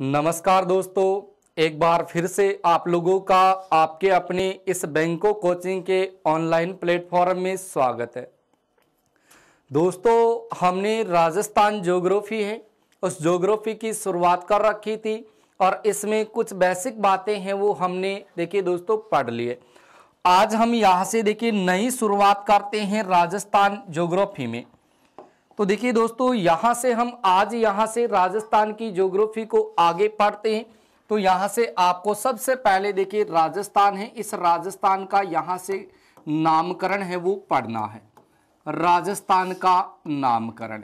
नमस्कार दोस्तों एक बार फिर से आप लोगों का आपके अपने इस बैंको कोचिंग के ऑनलाइन प्लेटफॉर्म में स्वागत है दोस्तों हमने राजस्थान ज्योग्राफी है उस जोग्राफी की शुरुआत कर रखी थी और इसमें कुछ बेसिक बातें हैं वो हमने देखिए दोस्तों पढ़ लिए आज हम यहाँ से देखिए नई शुरुआत करते हैं राजस्थान ज्योग्राफी में तो देखिए दोस्तों यहां से हम आज यहां से राजस्थान की ज्योग्राफी को आगे पढ़ते हैं तो यहां से आपको सबसे पहले देखिए राजस्थान है इस राजस्थान का यहां से नामकरण है वो पढ़ना है राजस्थान का नामकरण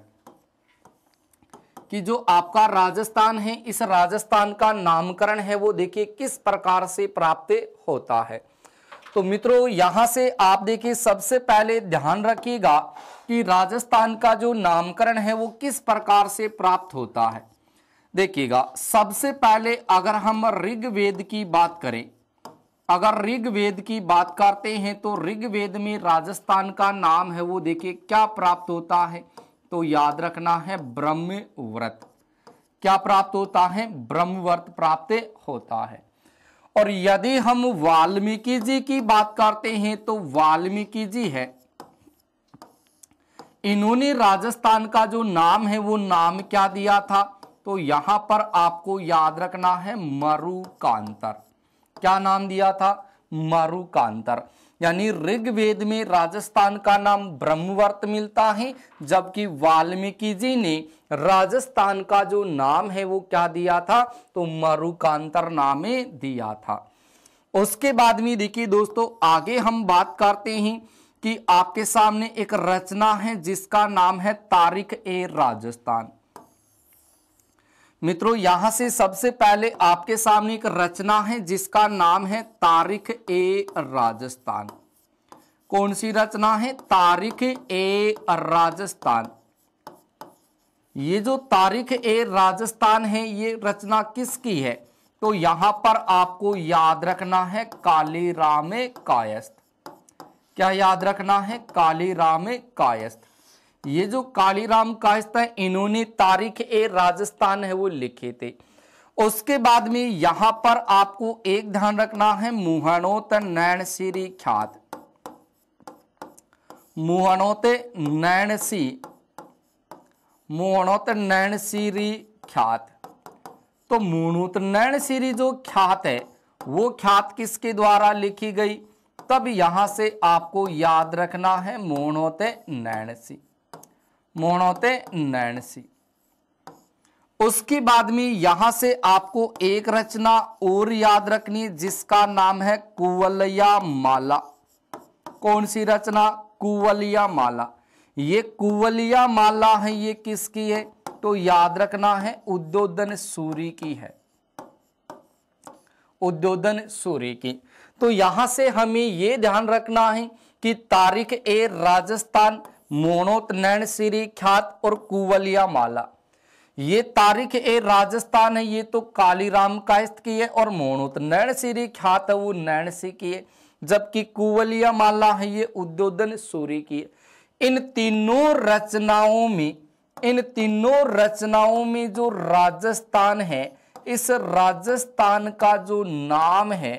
कि जो आपका राजस्थान है इस राजस्थान का नामकरण है वो देखिए किस प्रकार से प्राप्त होता है तो मित्रों यहां से आप देखिए सबसे पहले ध्यान रखिएगा कि राजस्थान का जो नामकरण है वो किस प्रकार से प्राप्त होता है देखिएगा सबसे पहले अगर हम ऋग्वेद की बात करें अगर ऋग्वेद की बात करते हैं तो ऋग्वेद में राजस्थान का नाम है वो देखिए क्या प्राप्त होता है तो याद रखना है ब्रह्म व्रत क्या प्राप्त होता है ब्रह्मव्रत प्राप्त होता है और यदि हम वाल्मीकि जी की बात करते हैं तो वाल्मीकि जी है इन्होंने राजस्थान का जो नाम है वो नाम क्या दिया था तो यहां पर आपको याद रखना है मरुकांतर क्या नाम दिया था मरुकांतर यानी ऋग्वेद में राजस्थान का नाम ब्रह्मवर्त मिलता है जबकि वाल्मीकि जी ने राजस्थान का जो नाम है वो क्या दिया था तो मरुकांतर नामे दिया था उसके बाद में देखिए दोस्तों आगे हम बात करते हैं कि आपके सामने एक रचना है जिसका नाम है तारिक ए राजस्थान मित्रों यहां से सबसे पहले आपके सामने एक रचना है जिसका नाम है तारीख ए राजस्थान कौन सी रचना है तारीख ए राजस्थान ये जो तारीख ए राजस्थान है ये रचना किसकी है तो यहां पर आपको याद रखना है काली राम कायस्थ क्या याद रखना है काली राम कायस्थ ये जो कालीराम काश्ता है इन्होंने तारीख ए राजस्थान है वो लिखे थे उसके बाद में यहां पर आपको एक ध्यान रखना है मुहनोत नैणसिरी ख्यात मुहनोत नैणसी मुहनोत नैणसिरी ख्यात तो मुहनोत श्री जो ख्यात है वो ख्यात किसके द्वारा लिखी गई तब यहां से आपको याद रखना है मोहनोत सी मोणोते नैनसी उसके बाद में यहां से आपको एक रचना और याद रखनी जिसका नाम है कुवलिया माला कौन सी रचना कुवलिया माला ये कुवलिया माला है ये किसकी है तो याद रखना है उद्योधन सूर्य की है उद्योधन सूर्य की तो यहां से हमें यह ध्यान रखना है कि तारीख ए राजस्थान मोनोत नैन सिरी ख्यात और कुवलिया माला ये तारीख ए राजस्थान है ये तो कालीराम कायस्थ की है और मोनोत नैन सीरी ख्यात है वो नैन सी की है जबकि कुवलिया माला है ये उद्योधन सूरी की है इन तीनों रचनाओं में इन तीनों रचनाओं में जो राजस्थान है इस राजस्थान का जो नाम है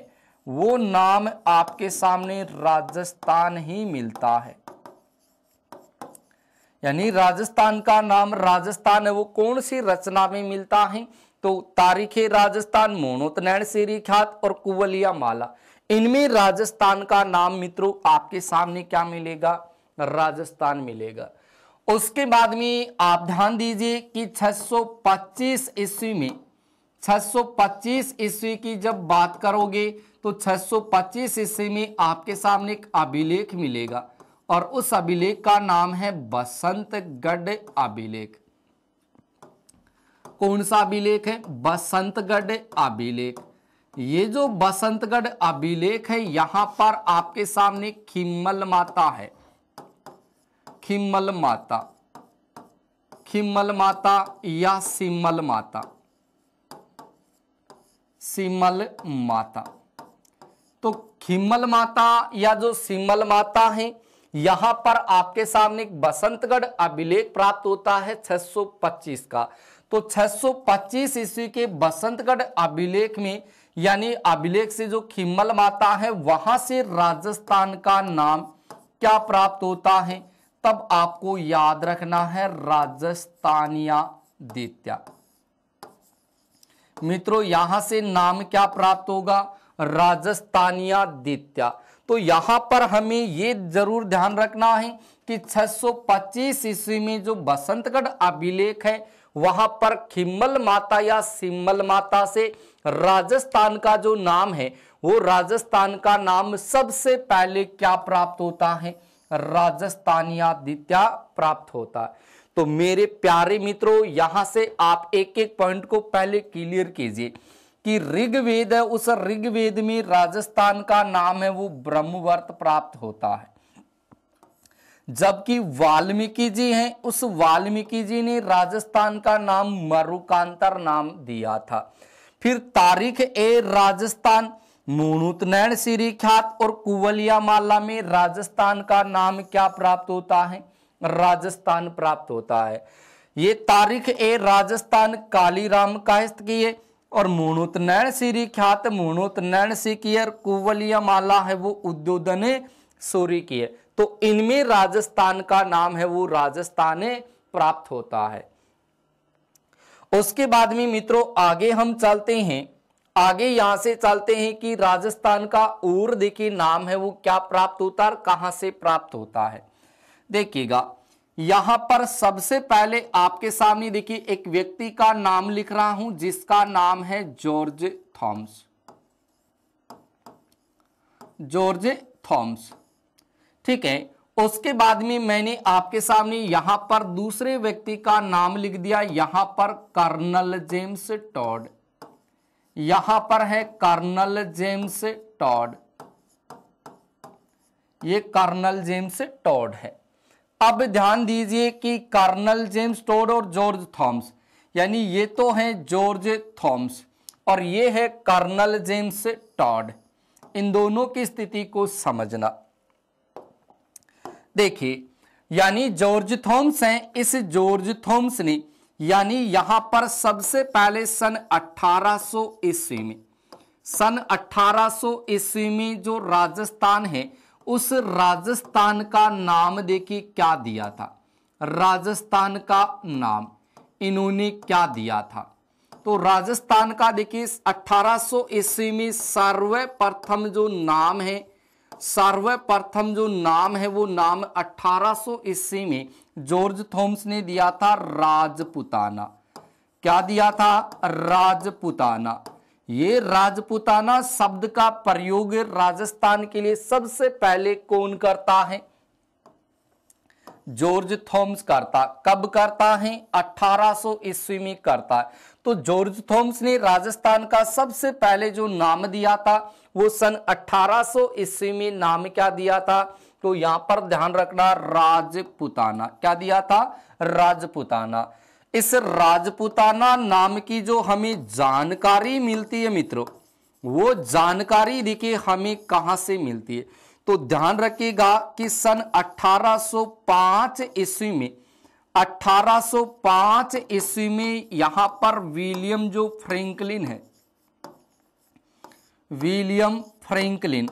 वो नाम आपके सामने राजस्थान ही मिलता है यानी राजस्थान का नाम राजस्थान है वो कौन सी रचना में मिलता है तो तारीख राजस्थान मोनोतनैन सीरी ख्यात और कुवलिया माला इनमें राजस्थान का नाम मित्रों आपके सामने क्या मिलेगा राजस्थान मिलेगा उसके बाद में आप ध्यान दीजिए कि 625 ईस्वी में 625 ईस्वी की जब बात करोगे तो 625 ईस्वी में आपके सामने एक अभिलेख मिलेगा और उस अभिलेख का नाम है बसंतगढ़ अभिलेख कौन सा अभिलेख है बसंतगढ़ अभिलेख ये जो बसंतगढ़ अभिलेख है यहां पर आपके सामने खिम्मल माता है खिम्मल माता खिम्मल माता या सिमल माता सिमल माता तो खिम्मल माता या जो सिमल माता है यहां पर आपके सामने बसंतगढ़ अभिलेख प्राप्त होता है 625 का तो 625 ईस्वी के बसंतगढ़ अभिलेख में यानी अभिलेख से जो खिम्मल माता है वहां से राजस्थान का नाम क्या प्राप्त होता है तब आपको याद रखना है राजस्थानिया दित्या मित्रों यहां से नाम क्या प्राप्त होगा राजस्थानिया तो यहाँ पर हमें ये जरूर ध्यान रखना है कि 625 ईस्वी में जो बसंतगढ़ अभिलेख है वहां पर खिम्मल माता या सिम्मल माता से राजस्थान का जो नाम है वो राजस्थान का नाम सबसे पहले क्या प्राप्त होता है राजस्थानियादित्या प्राप्त होता है तो मेरे प्यारे मित्रों यहां से आप एक एक पॉइंट को पहले क्लियर कीजिए कि ऋग्वेद है उस ऋग्वेद में राजस्थान का नाम है वो ब्रह्मवर्त प्राप्त होता है जबकि वाल्मीकि जी हैं उस वाल्मीकि जी ने राजस्थान का नाम मरुकांतर नाम दिया था फिर तारीख ए राजस्थान श्री ख्यात और कुवलिया माला में राजस्थान का नाम क्या प्राप्त होता है राजस्थान प्राप्त होता है ये तारीख ए राजस्थान कालीराम राम का है और मुणुतनैण सिरी ख्यात की और कुवलिया माला है वो उद्योधन सूर्य की है तो इनमें राजस्थान का नाम है वो राजस्थान प्राप्त होता है उसके बाद में मित्रों आगे हम चलते हैं आगे यहां से चलते हैं कि राजस्थान का ऊर्द देखिए नाम है वो क्या प्राप्त होता है कहां से प्राप्त होता है देखिएगा यहां पर सबसे पहले आपके सामने देखिए एक व्यक्ति का नाम लिख रहा हूं जिसका नाम है जॉर्ज थॉम्स जॉर्ज थॉम्स ठीक है उसके बाद में मैंने आपके सामने यहां पर दूसरे व्यक्ति का नाम लिख दिया यहां पर कर्नल जेम्स टॉड यहां पर है कर्नल जेम्स टॉड ये कर्नल जेम्स टॉड है अब ध्यान दीजिए कि कार्नल जेम्स टोड और जॉर्ज थॉम्स यानी ये तो हैं जॉर्ज थॉम्स और ये है कर्नल जेम्स टॉड इन दोनों की स्थिति को समझना देखिए यानी जॉर्ज थॉम्स हैं इस जॉर्ज थॉम्स ने यानी यहां पर सबसे पहले सन 1800 ईस्वी में सन 1800 ईस्वी में जो राजस्थान है उस राजस्थान का नाम देखिए क्या दिया था राजस्थान का नाम इन्होंने क्या दिया था तो राजस्थान का देखिए 1800 ईस्वी में सर्वप्रथम जो नाम है सर्वप्रथम जो नाम है वो नाम 1800 ईस्वी में जॉर्ज थॉम्स ने दिया था राजपुताना क्या दिया था राजपुताना ये राजपूताना शब्द का प्रयोग राजस्थान के लिए सबसे पहले कौन करता है जॉर्ज थॉम्स करता कब करता है 1800 ईस्वी में करता है तो जॉर्ज थॉम्स ने राजस्थान का सबसे पहले जो नाम दिया था वो सन 1800 ईस्वी में नाम क्या दिया था तो यहां पर ध्यान रखना राजपुताना क्या दिया था राजपुताना इस राजपूताना नाम की जो हमें जानकारी मिलती है मित्रों वो जानकारी देखिए हमें कहां से मिलती है तो ध्यान रखिएगा कि सन 1805 ईस्वी में 1805 ईस्वी में यहां पर विलियम जो फ्रैंकलिन है विलियम फ्रैंकलिन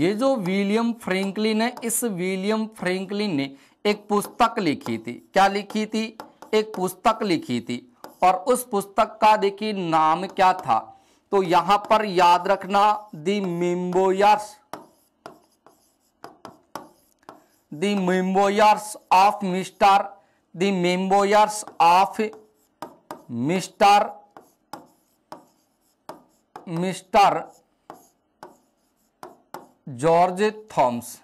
ये जो विलियम फ्रैंकलिन है इस विलियम फ्रैंकलिन ने एक पुस्तक लिखी थी क्या लिखी थी एक पुस्तक लिखी थी और उस पुस्तक का देखिए नाम क्या था तो यहां पर याद रखना the memoirs the memoirs of mister the memoirs of mister mister George Thomas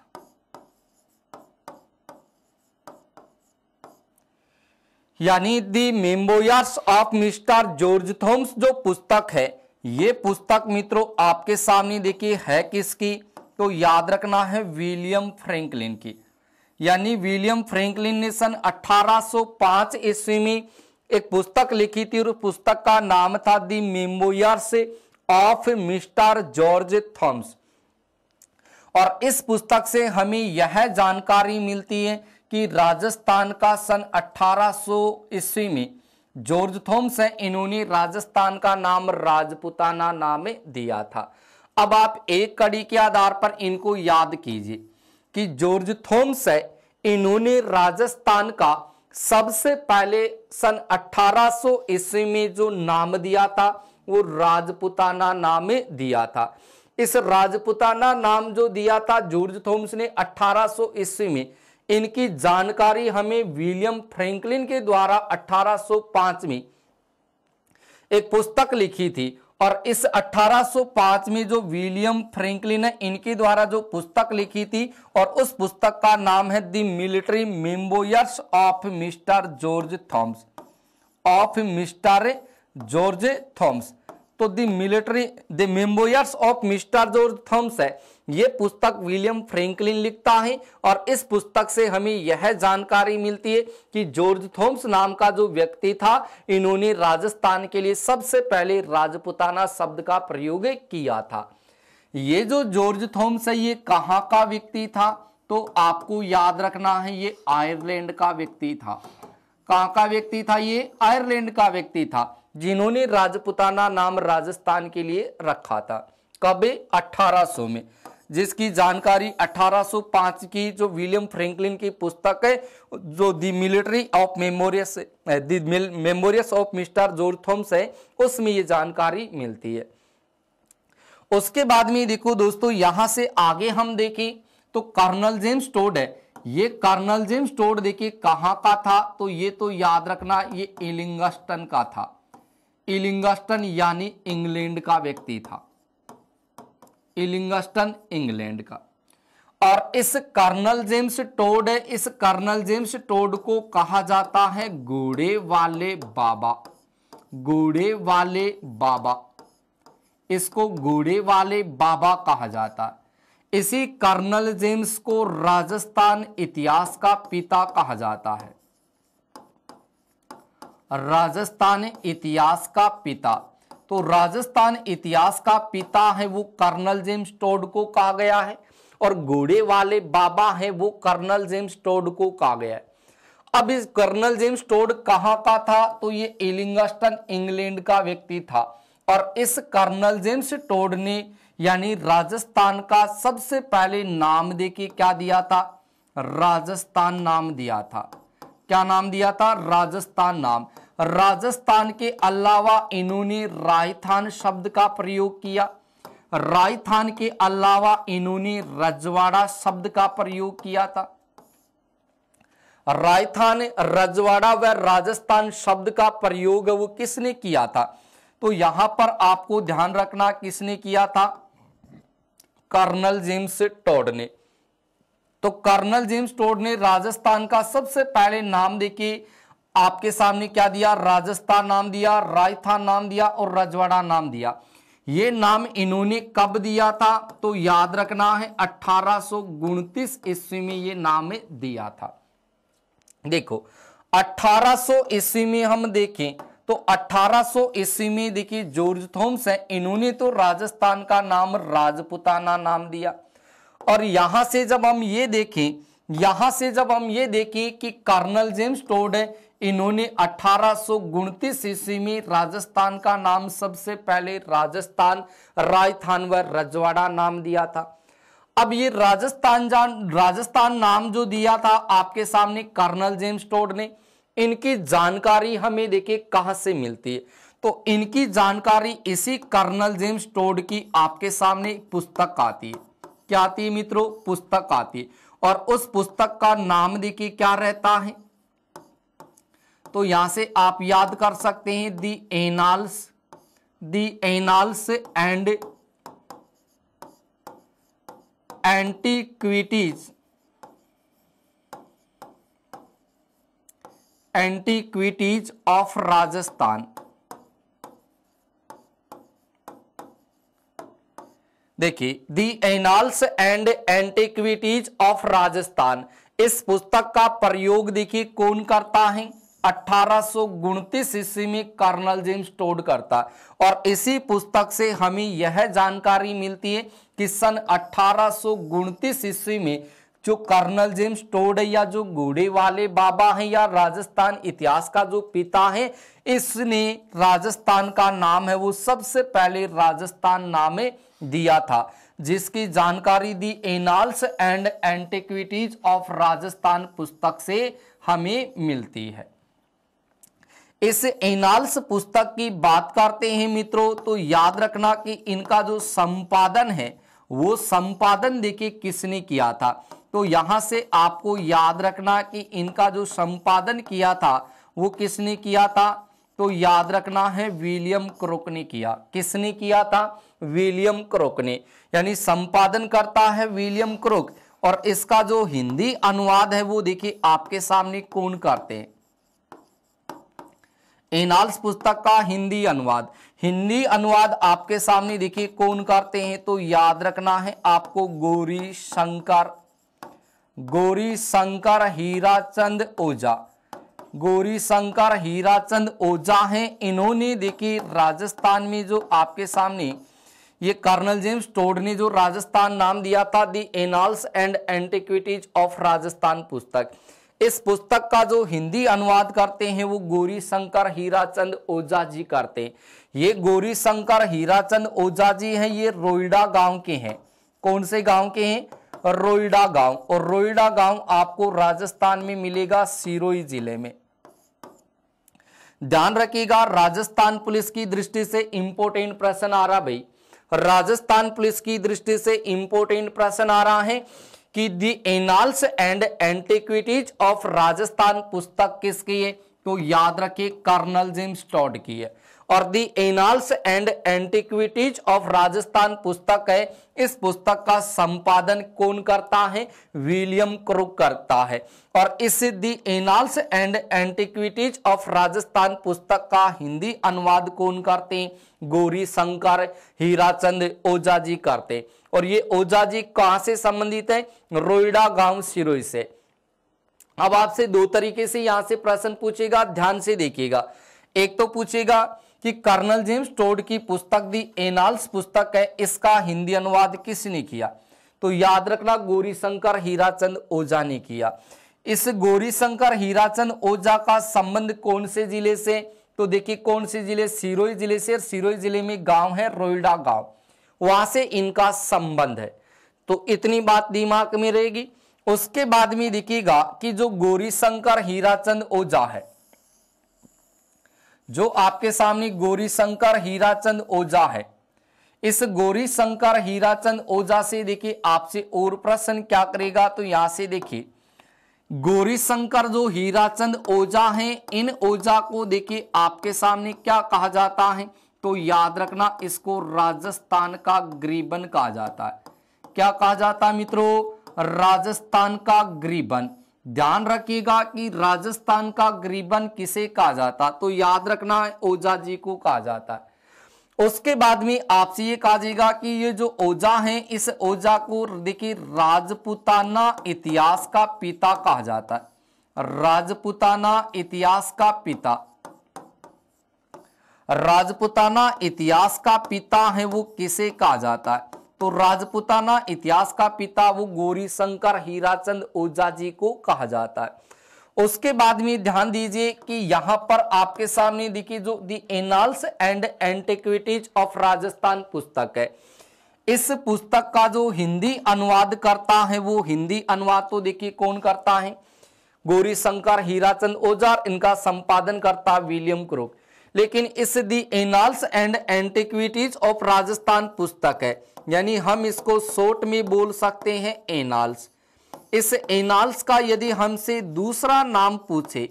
यानी the memoirs of mister George Thomas जो पुस्तक है ये पुस्तक मित्रों आपके सामने देखिए है किसकी तो याद रखना है विलियम फ्रैंकलिन की यानी विलियम फ्रैंकलिन ने सन 1805 ईस्वी में एक पुस्तक लिखी थी और पुस्तक का नाम था the memoirs of mister George Thomas और इस पुस्तक से हमें यह जानकारी मिलती है कि राजस्थान का सन 1800 ईस्वी में जॉर्ज थॉम्स है इन्होंने राजस्थान का नाम राजपुताना नाम दिया था अब आप एक कड़ी के आधार पर इनको याद कीजिए कि जॉर्ज थॉम्स है इन्होंने राजस्थान का सबसे पहले सन 1800 ईस्वी में जो नाम दिया था वो राजपुताना नाम दिया था इस राजपुताना नाम जो दिया था जॉर्ज थॉम्स ने 1800 ईस्वी में इनकी जानकारी हमें विलियम फ्रैंकलिन के द्वारा 1805 में एक पुस्तक लिखी थी और इस 1805 में जो विलियम फ्रैंकलिन है इनके द्वारा जो पुस्तक लिखी थी और उस पुस्तक का नाम है the military memoirs of mister George Thomas of mister George Thomas तो the military the memoirs of mister George Thomas है ये पुस्तक विलियम फ्रैंकलिन लिखता है और इस पुस्तक से हमें यह जानकारी मिलती है कि जॉर्ज थॉम्स नाम का जो व्यक्ति था इन्होंने राजस्थान के लिए सबसे पहले राजपुताना शब्द का प्रयोग किया था ये जो जॉर्ज थॉम्स है ये कहाँ का व्यक्ति था तो आपको याद रखना है ये आयरलैंड का व्यक्ति था कहाँ का व्यक्ति था ये आयरलैंड का व्यक्ति था जिन्होंने राजपुताना नाम राजस्थान के लिए रखा था कब 1800 में जिसकी जानकारी 1805 की जो विलियम फ्रैंकलिन की पुस्तक है जो the military of memoirs the memoirs of mister George Thomas है उसमें ये जानकारी मिलती है उसके बाद में देखो दोस्तों यहां से आगे हम देखें तो कर्नल जेम्स टोड है ये कर्नल जेम्स टोड देखिए कहाँ का था तो ये तो याद रखना ये इलिंगस्टन का था इलिंगस्टन यानी इंग्लैंड का व्यक्ति था इलिंगस्टन इंग्लैंड का और इस कर्नल जेम्स टोड इस कर्नल जेम्स टोड को कहा जाता है घोड़े वाले बाबा घोड़े वाले बाबा इसको घोड़े वाले बाबा कहा जाता है इसी कर्नल जेम्स को राजस्थान इतिहास का पिता कहा जाता है राजस्थान इतिहास का पिता तो राजस्थान इतिहास का पिता है वो कर्नल जेम्स टोड को कहा गया है और घोड़े वाले बाबा है वो कर्नल जेम्स टोड को कहा गया है अब इस कर्नल जेम्स टोड कहाँ का था तो ये एलिंगस्टन इंग्लैंड का व्यक्ति था और इस कर्नल जेम्स टोड ने यानी राजस्थान का सबसे पहले नाम देके क्या दिया था राजस्थान नाम दिया था क्या नाम दिया था राजस्थान नाम राजस्थान के अलावा इन्होंने राजस्थान शब्द का प्रयोग किया राजस्थान के अलावा इन्होंने रजवाड़ा शब्द का प्रयोग किया था राजस्थान रजवाड़ा व राजस्थान शब्द का प्रयोग वो किसने किया था तो यहां पर आपको ध्यान रखना किसने किया था कर्नल जेम्स टोड ने तो कर्नल जेम्स टोड ने राजस्थान का सबसे पहले नाम देखिए आपके सामने क्या दिया राजस्थान नाम दिया राजस्थान नाम दिया और रजवाड़ा नाम दिया ये नाम इन्होंने कब दिया था तो याद रखना है अठारह ईस्वी में ये नाम दिया था देखो 1800 ईस्वी में हम देखें तो 1800 ईस्वी में देखिए जॉर्ज थॉम्स है इन्होंने तो राजस्थान का नाम राजपुताना नाम दिया और यहां से जब हम ये देखें यहां से जब हम ये देखें कि कर्नल जेम्स टोड है इन्होंने अठारह ईस्वी में राजस्थान का नाम सबसे पहले राजस्थान राजस्थान व रजवाड़ा नाम दिया था अब ये राजस्थान जान राजस्थान नाम जो दिया था आपके सामने कर्नल जेम्स टोड ने इनकी जानकारी हमें देखिए कहा से मिलती है तो इनकी जानकारी इसी कर्नल जेम्स टोड की आपके सामने पुस्तक आती है क्या आती है मित्रों पुस्तक आती है और उस पुस्तक का नाम देखिए क्या रहता है तो यहां से आप याद कर सकते हैं the annals the annals and antiquities antiquities of Rajasthan देखिए the annals and antiquities of Rajasthan इस पुस्तक का प्रयोग देखिए कौन करता है अठारह ईस्वी में कर्नल जेम्स टोड करता और इसी पुस्तक से हमें यह जानकारी मिलती है कि सन अठारह ईस्वी में जो कर्नल जेम्स टोड है या जो घोड़े वाले बाबा हैं या राजस्थान इतिहास का जो पिता है इसने राजस्थान का नाम है वो सबसे पहले राजस्थान नामे दिया था जिसकी जानकारी the annals and antiquities of Rajasthan पुस्तक से हमें मिलती है इस एनाल्स पुस्तक की बात करते हैं मित्रों तो याद रखना कि इनका जो संपादन है वो संपादन देखिए किसने किया था तो यहां से आपको याद रखना कि इनका जो संपादन किया था वो किसने किया था तो याद रखना है विलियम क्रोक ने किया किसने किया था विलियम क्रोक ने यानी संपादन करता है विलियम क्रोक और इसका जो हिंदी अनुवाद है वो देखिए आपके सामने कौन करते हैं एनाल्स पुस्तक का हिंदी अनुवाद हिंदी अनुवाद आपके सामने देखिए कौन करते हैं तो याद रखना है आपको गौरी शंकर गौरी शंकर चंद ओझा गौरी शंकर चंद ओझा हैं इन्होंने देखिए राजस्थान में जो आपके सामने ये कर्नल जेम्स टोड ने जो राजस्थान नाम दिया था the annals and antiquities of Rajasthan पुस्तक इस पुस्तक का जो हिंदी अनुवाद करते हैं वो गौरी शंकर हीराचंद ओझा जी करते हैं ये गौरी शंकर हीराचंद ओझा जी हैं ये रोइडा गांव के हैं कौन से गांव के हैं रोइडा गांव और रोइडा गांव आपको राजस्थान में मिलेगा सिरोही जिले में ध्यान रखिएगा राजस्थान पुलिस की दृष्टि से इंपोर्टेंट प्रश्न आ रहा भाई राजस्थान पुलिस की दृष्टि से इंपोर्टेंट प्रश्न आ रहा है कि the annals and antiquities of Rajasthan पुस्तक किसकी है तो याद रखिए कर्नल जेम्स टॉड की है और the annals and antiquities of Rajasthan पुस्तक है इस पुस्तक का संपादन कौन करता है विलियम क्रुक करता है और इस the annals and antiquities of Rajasthan पुस्तक का हिंदी अनुवाद कौन करते हैं गौरी शंकर हीराचंद ओझा जी करते हैं और ये ओझा जी कहां से संबंधित है रोइडा गांव सिरोई से अब आपसे दो तरीके से यहां से प्रश्न पूछेगा ध्यान से देखिएगा एक तो पूछेगा कि कर्नल जेम्स टोड की पुस्तक दी एनाल्स पुस्तक है इसका हिंदी अनुवाद किसने किया तो याद रखना गोरी शंकर हीराचंद ओझा ने किया इस गोरी शंकर हीराचंद ओझा का संबंध कौन से जिले से तो देखिए कौन से जिले सिरोई जिले से सिरोई जिले में गांव है रोइडा गांव वहां से इनका संबंध है तो इतनी बात दिमाग में रहेगी उसके बाद में देखिएगा कि जो गोरी शंकर हीराचंद ओझा है जो आपके सामने गोरी शंकर हीराचंद ओझा है इस गोरी शंकर हीराचंद ओझा से देखिए आपसे और प्रश्न क्या करेगा तो यहां से देखिए गोरी शंकर जो हीराचंद ओझा हैं इन ओझा को देखिए आपके सामने क्या कहा जाता है तो याद रखना इसको राजस्थान का ग्रीबन कहा जाता है क्या कहा जाता है मित्रों राजस्थान का ग्रीबन ध्यान रखिएगा कि राजस्थान का ग्रीबन किसे कहा जाता तो याद रखना ओझा जी को कहा जाता है उसके बाद में आपसे ये कहा जाएगा कि ये जो ओझा हैं इस ओझा को देखिए राजपुताना इतिहास का पिता कहा जाता है राजपुताना इतिहास का पिता राजपुताना इतिहास का पिता है वो किसे कहा जाता है तो राजपुताना इतिहास का पिता वो गोरी शंकर हीराचंद ओझा जी को कहा जाता है उसके बाद में ध्यान दीजिए कि यहां पर आपके सामने देखिए जो the annals and antiquities of Rajasthan पुस्तक है इस पुस्तक का जो हिंदी अनुवाद करता है वो हिंदी अनुवाद तो देखिए कौन करता है गौरी शंकर हीराचंद ओझा इनका संपादन करता विलियम क्रोक लेकिन इस the annals and antiquities of Rajasthan पुस्तक है यानी हम इसको शोट में बोल सकते हैं एनाल्स इस एनाल्स का यदि हमसे दूसरा नाम पूछे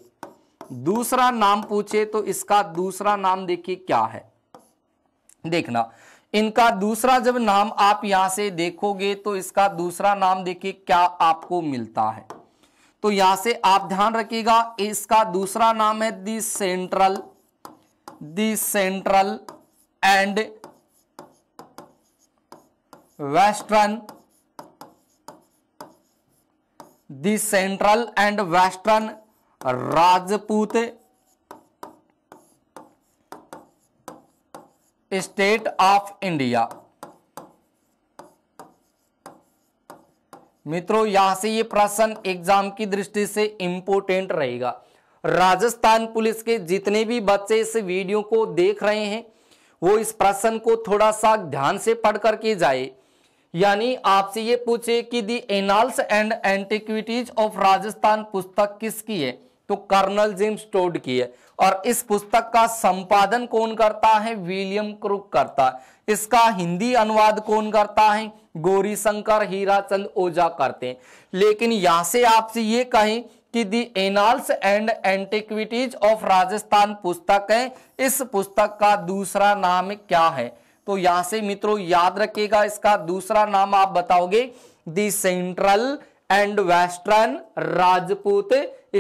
दूसरा नाम पूछे तो इसका दूसरा नाम देखिए क्या है देखना इनका दूसरा जब नाम आप यहां से देखोगे तो इसका दूसरा नाम देखिए क्या आपको मिलता है तो यहां से आप ध्यान रखिएगा इसका दूसरा नाम है the central the central and western the central and western rajput state of india मित्रों यहां से ये प्रश्न एग्जाम की दृष्टि से इंपोर्टेंट रहेगा राजस्थान पुलिस के जितने भी बच्चे इस वीडियो को देख रहे हैं वो इस प्रश्न को थोड़ा सा ध्यान से पढ़ करके जाए यानी आपसे ये पूछे कि the annals and antiquities of Rajasthan पुस्तक किसकी है तो कर्नल जेम्स टोड की है और इस पुस्तक का संपादन कौन करता है विलियम क्रुक करता है इसका हिंदी अनुवाद कौन करता है गौरी शंकर चंद ओझा करते हैं लेकिन यहां से आपसे ये कहें कि the annals and antiquities of Rajasthan पुस्तक है इस पुस्तक का दूसरा नाम क्या है तो यहां से मित्रों याद रखिएगा इसका दूसरा नाम आप बताओगे the central and western Rajput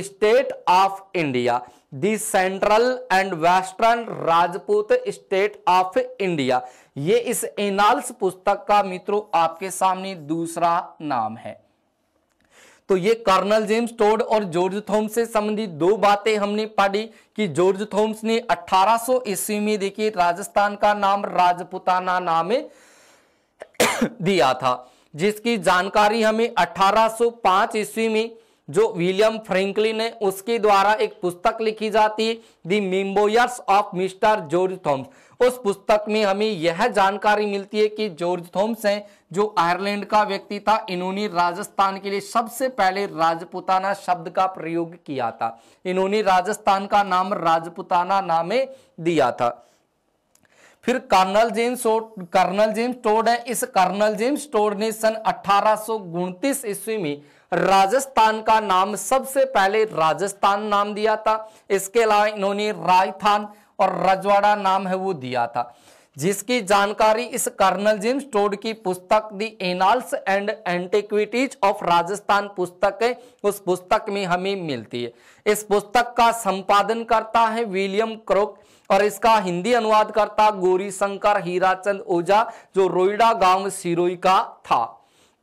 state of India the central and western Rajput state of India ये इस एनाल्स पुस्तक का मित्रों आपके सामने दूसरा नाम है तो ये कर्नल जेम्स टोड और जॉर्ज थॉम्स से संबंधित दो बातें हमने पढ़ी कि जॉर्ज थॉम्स ने 1800 ईस्वी में देखिए राजस्थान का नाम राजपुताना नाम दिया था जिसकी जानकारी हमें 1805 ईस्वी में जो विलियम फ्रेंकलिन है उसके द्वारा एक पुस्तक लिखी जाती है the memoirs of mister George Thomas उस पुस्तक में हमें यह जानकारी मिलती है कि जॉर्ज थॉम्स हैं जो आयरलैंड का व्यक्ति था इन्होंने राजस्थान के लिए सबसे पहले राजपुताना शब्द का प्रयोग किया था इन्होंने राजस्थान का नाम राजपुताना नामे दिया था फिर Colonel James Colonel James Tod है इस कर्नल जेम्स टोड ने सन अठारह ईस्वी में राजस्थान का नाम सबसे पहले राजस्थान नाम दिया था इसके अलावा इन्होंने राजस्थान और रजवाड़ा नाम है वो दिया था जिसकी जानकारी इस कर्नल जिम स्टोड की पुस्तक the annals and antiquities of Rajasthan पुस्तक है उस पुस्तक में हमें मिलती है इस पुस्तक का संपादन करता है विलियम क्रोक और इसका हिंदी अनुवाद करता गोरी शंकर हीराचंद ओझा जो रोइडा गांव सिरोई का था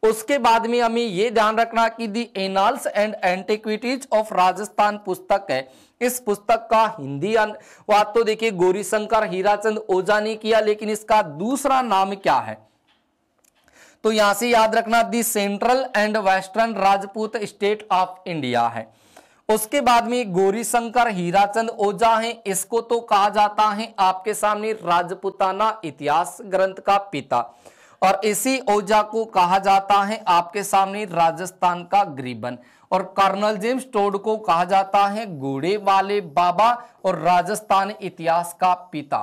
उसके बाद में हमें यह ध्यान रखना कि the annals and antiquities of Rajasthan पुस्तक है इस पुस्तक का हिंदी अनुवाद तो देखिए गौरीशंकर हीराचंद ओझा ने किया लेकिन इसका दूसरा नाम क्या है तो यहां से याद रखना the central and western Rajput state of India है उसके बाद में गौरीशंकर हीराचंद ओझा हैं इसको तो कहा जाता है आपके सामने राजपुताना इतिहास ग्रंथ का पिता और इसी ओझा को कहा जाता है आपके सामने राजस्थान का ग्रीबन और कर्नल जेम्स टोड को कहा जाता है घोड़े वाले बाबा और राजस्थान इतिहास का पिता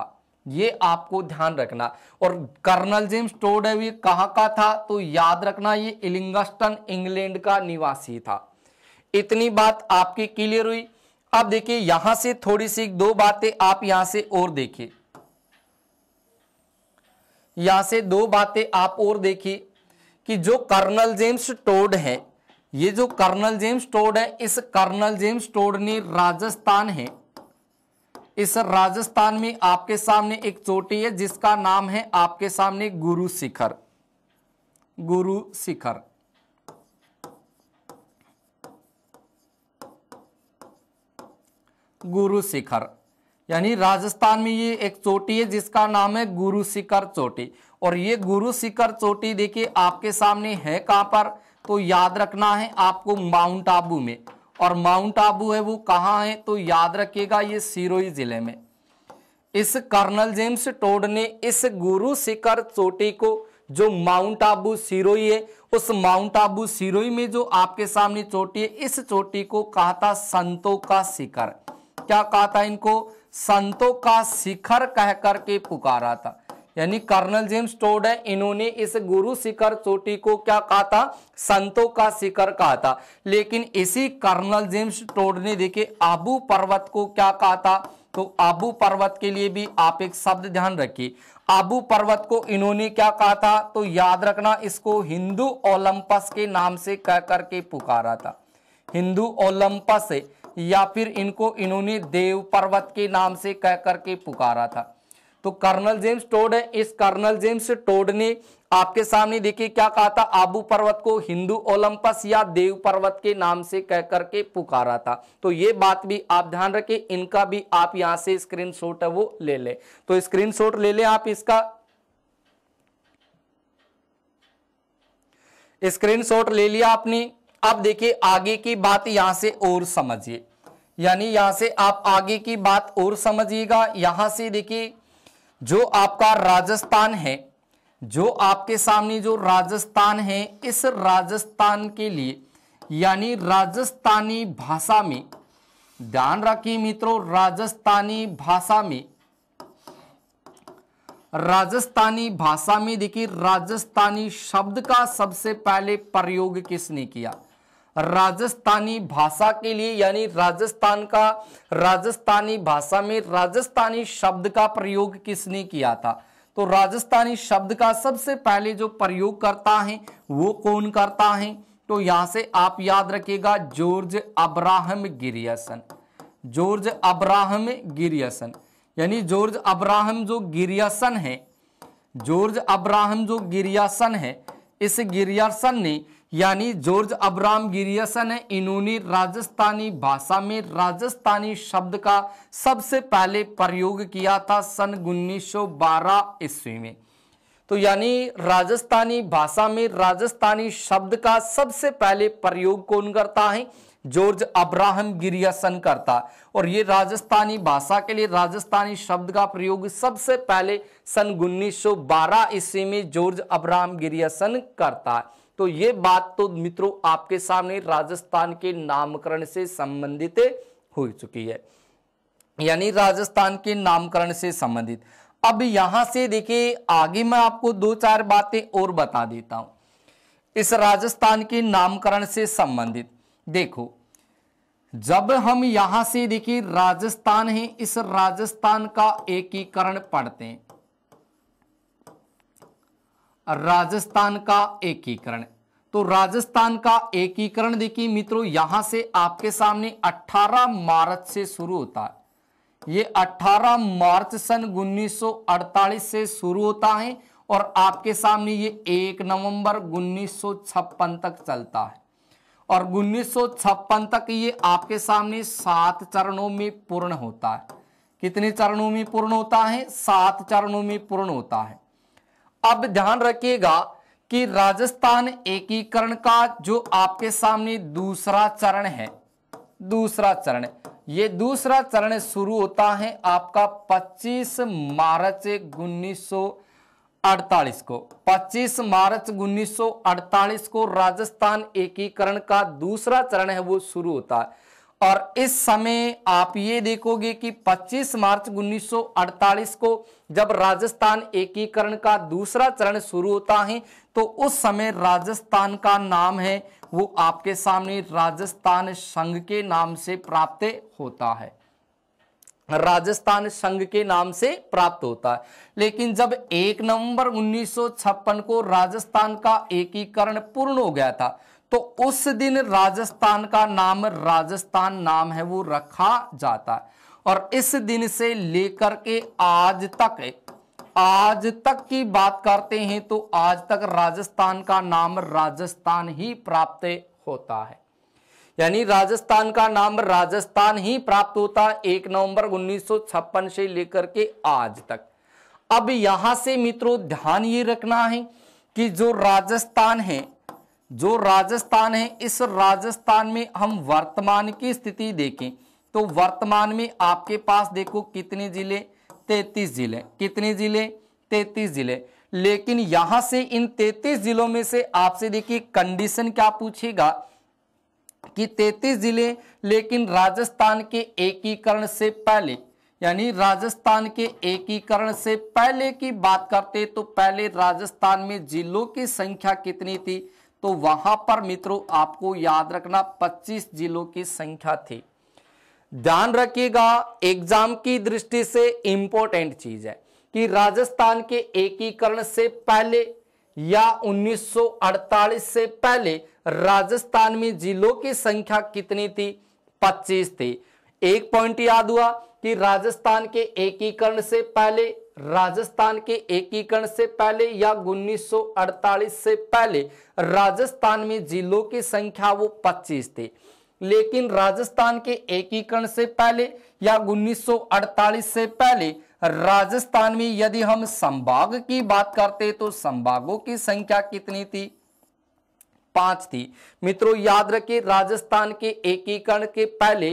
ये आपको ध्यान रखना और कर्नल जेम्स टोड है ये कहां का था तो याद रखना ये इलिंगस्टन इंग्लैंड का निवासी था इतनी बात आपकी क्लियर हुई अब देखिए यहां से थोड़ी सी दो बातें आप यहां से और देखिए यहां से दो बातें आप और देखिए कि जो कर्नल जेम्स टोड हैं ये जो कर्नल जेम्स टोड है इस कर्नल जेम्स टोड ने राजस्थान है इस राजस्थान में आपके सामने एक चोटी है जिसका नाम है आपके सामने गुरु शिखर गुरु शिखर गुरु शिखर यानी राजस्थान में ये एक चोटी है जिसका नाम है गुरु शिखर चोटी और ये गुरु शिखर चोटी देखिए आपके सामने है कहां पर आपको तो याद रखना है आपको माउंट आबू में और माउंट आबू है वो कहाँ है तो याद रखिएगा ये सिरोही जिले में इस कर्नल जेम्स टोड ने इस गुरु शिखर चोटी को जो माउंट आबू सिरोही है उस माउंट आबू सिरोही में जो आपके सामने चोटी है इस चोटी को कहा था संतों का शिखर क्या कहा था इनको संतों का शिखर कह करके पुकारा था यानी कर्नल जेम्स टोड है इन्होंने इस गुरु शिखर चोटी को क्या कहा था संतों का शिखर कहा था लेकिन इसी कर्नल जेम्स टोड ने देखे आबू पर्वत को क्या कहा था तो आबू पर्वत के लिए भी आप एक शब्द ध्यान रखिए आबू पर्वत को इन्होंने क्या कहा था तो याद रखना इसको हिंदू ओलंपस के नाम से कह करके पुकारा था हिंदू ओलंपस या फिर इनको इन्होंने देव पर्वत के नाम से कह करके पुकारा था तो कर्नल जेम्स टोड है इस कर्नल जेम्स टोड ने आपके सामने देखिए क्या कहा था आबू पर्वत को हिंदू ओलंपस या देव पर्वत के नाम से कह करके पुकारा था तो ये बात भी आप ध्यान रखें इनका भी आप यहां से स्क्रीनशॉट है वो ले लें तो स्क्रीनशॉट ले ले आप इसका स्क्रीनशॉट ले लिया आपने अब देखिए आगे की बात यहां से और समझिए यानी यहां से आप आगे की बात और समझिएगा यहां से देखिए जो आपका राजस्थान है जो आपके सामने जो राजस्थान है इस राजस्थान के लिए यानी राजस्थानी भाषा में ध्यान रखिए मित्रों राजस्थानी भाषा में राजस्थानी भाषा में देखिए राजस्थानी शब्द का सबसे पहले प्रयोग किसने किया राजस्थानी भाषा के लिए यानी राजस्थान का राजस्थानी भाषा में राजस्थानी शब्द का प्रयोग किसने किया था तो राजस्थानी शब्द का सबसे पहले जो प्रयोग करता है वो कौन करता है तो यहां से आप याद रखिएगा George Abraham Grierson George Abraham Grierson यानी जॉर्ज अब्राहम जो गिरियसन है जॉर्ज अब्राहम जो गिरियासन है इस गिरियासन ने यानी जॉर्ज अब्राम गिरियसन है इन्होंने राजस्थानी भाषा में राजस्थानी शब्द का सबसे पहले प्रयोग किया था सन 1912 ईस्वी में तो यानी राजस्थानी भाषा में राजस्थानी शब्द का सबसे पहले प्रयोग कौन करता है जॉर्ज अब्राहम गिरियसन करता और ये राजस्थानी भाषा के लिए राजस्थानी शब्द का प्रयोग सबसे पहले सन 1912 ईस्वी में जॉर्ज अब्राहम गिरियसन करता है तो ये बात तो मित्रों आपके सामने राजस्थान के नामकरण से संबंधित हो चुकी है यानी राजस्थान के नामकरण से संबंधित अब यहां से देखिए आगे मैं आपको दो चार बातें और बता देता हूं इस राजस्थान के नामकरण से संबंधित देखो जब हम यहां से देखिए राजस्थान है इस राजस्थान का एकीकरण पढ़ते हैं राजस्थान का एकीकरण तो राजस्थान का एकीकरण देखिए मित्रों यहां से आपके सामने 18 मार्च से शुरू होता है ये 18 मार्च सन 1948 से शुरू होता है और आपके सामने ये 1 नवंबर 1956 तक चलता है और 1956 तक ये आपके सामने सात चरणों में पूर्ण होता है कितने चरणों में पूर्ण होता है सात चरणों में पूर्ण होता है अब ध्यान रखिएगा कि राजस्थान एकीकरण का जो आपके सामने दूसरा चरण है दूसरा चरण ये दूसरा चरण शुरू होता है आपका 25 मार्च 1948 को 25 मार्च 1948 को राजस्थान एकीकरण का दूसरा चरण है वो शुरू होता है और इस समय आप ये देखोगे कि 25 मार्च 1948 को जब राजस्थान एकीकरण का दूसरा चरण शुरू होता है तो उस समय राजस्थान का नाम है वो आपके सामने राजस्थान संघ के नाम से प्राप्त होता है राजस्थान संघ के नाम से प्राप्त होता है लेकिन जब एक नवंबर 1956 को राजस्थान का एकीकरण पूर्ण हो गया था तो उस दिन राजस्थान का नाम राजस्थान नाम है वो रखा जाता है और इस दिन से लेकर के आज तक आज तक की बात करते हैं तो आज तक राजस्थान का नाम राजस्थान ही प्राप्त होता है यानी राजस्थान का नाम राजस्थान ही प्राप्त होता है एक नवंबर 1956 से लेकर के आज तक अब यहां से मित्रों ध्यान ये रखना है कि जो राजस्थान है जो राजस्थान है इस राजस्थान में हम वर्तमान की स्थिति देखें तो वर्तमान में आपके पास देखो कितने जिले तैतीस जिले कितने जिले तैतीस जिले लेकिन यहां से इन तैतीस जिलों में से आपसे देखिए कंडीशन क्या पूछेगा कि तैतीस जिले लेकिन राजस्थान के एकीकरण से पहले यानी राजस्थान के एकीकरण से पहले की बात करते तो पहले राजस्थान में जिलों की संख्या कितनी थी तो वहां पर मित्रों आपको याद रखना 25 जिलों की संख्या थी ध्यान रखिएगा एग्जाम की दृष्टि से इंपॉर्टेंट चीज है कि राजस्थान के एकीकरण से पहले या 1948 से पहले राजस्थान में जिलों की संख्या कितनी थी 25 थी एक पॉइंट याद हुआ कि राजस्थान के एकीकरण से पहले राजस्थान के एकीकरण से पहले या 1948 से पहले राजस्थान में जिलों की संख्या वो 25 थी लेकिन राजस्थान के एकीकरण से पहले या 1948 से पहले राजस्थान में यदि हम संभाग की बात करते तो संभागों की संख्या कितनी थी पांच थी मित्रों याद रखिए राजस्थान के एकीकरण के पहले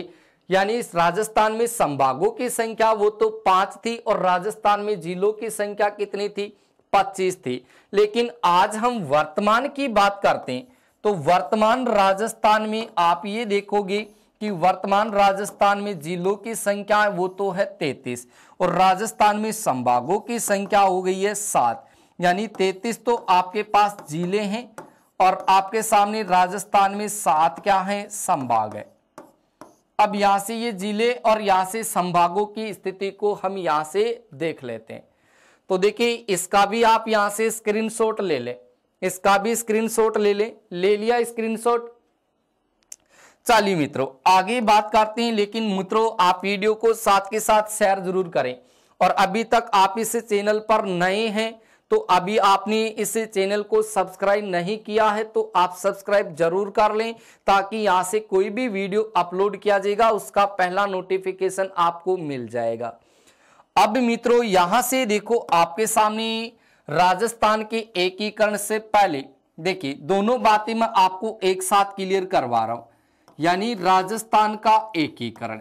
यानी राजस्थान में संभागों की संख्या वो तो पांच थी और राजस्थान में जिलों की संख्या कितनी थी पच्चीस थी लेकिन आज हम वर्तमान की बात करते हैं तो वर्तमान राजस्थान में आप ये देखोगे कि वर्तमान राजस्थान में जिलों की संख्या वो तो है तैतीस और राजस्थान में संभागों की संख्या हो गई है सात यानी तैतीस तो आपके पास जिले हैं और आपके सामने राजस्थान में सात क्या है संभाग है अब यहां से ये जिले और यहां से संभागों की स्थिति को हम यहां से देख लेते हैं तो देखिए इसका भी आप यहां से स्क्रीनशॉट ले लें इसका भी स्क्रीनशॉट ले लें ले लिया स्क्रीनशॉट चलिए मित्रों आगे बात करते हैं लेकिन मित्रों आप वीडियो को साथ के साथ शेयर जरूर करें और अभी तक आप इस चैनल पर नए हैं तो अभी आपने इस चैनल को सब्सक्राइब नहीं किया है तो आप सब्सक्राइब जरूर कर लें ताकि यहाँ से कोई भी वीडियो अपलोड किया जाएगा उसका पहला नोटिफिकेशन आपको मिल जाएगा अब मित्रों यहां से देखो आपके सामने राजस्थान के एकीकरण से पहले देखिए दोनों बातें मैं आपको एक साथ क्लियर करवा रहा हूं यानी राजस्थान का एकीकरण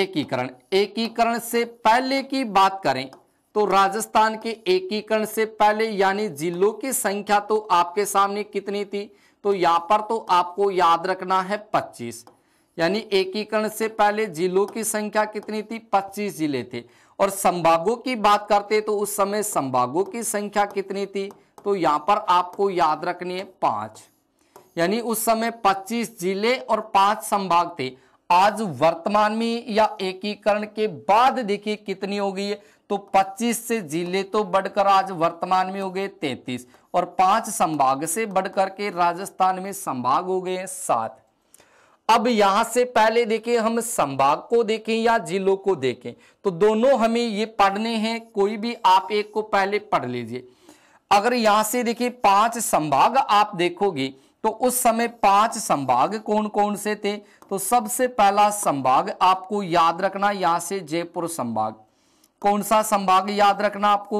एकीकरण एकीकरण से पहले की बात करें तो राजस्थान के एकीकरण से पहले यानी जिलों की संख्या तो आपके सामने कितनी थी तो यहां पर तो आपको याद रखना है 25 यानी एकीकरण से पहले जिलों की संख्या कितनी थी 25 जिले थे और संभागों की बात करते तो उस समय संभागों की संख्या कितनी थी तो यहां पर आपको याद रखनी है पांच यानी उस समय 25 जिले और पांच संभाग थे आज वर्तमान में या एकीकरण के बाद देखिए कितनी हो गई है तो 25 से जिले तो बढ़कर आज वर्तमान में हो गए 33 और पांच संभाग से बढ़कर के राजस्थान में संभाग हो गए सात अब यहां से पहले देखें हम संभाग को देखें या जिलों को देखें तो दोनों हमें ये पढ़ने हैं कोई भी आप एक को पहले पढ़ लीजिए अगर यहां से देखिए पांच संभाग आप देखोगे तो उस समय पांच संभाग कौन कौन से थे तो सबसे पहला संभाग आपको याद रखना यहां से जयपुर संभाग कौन सा संभाग याद रखना आपको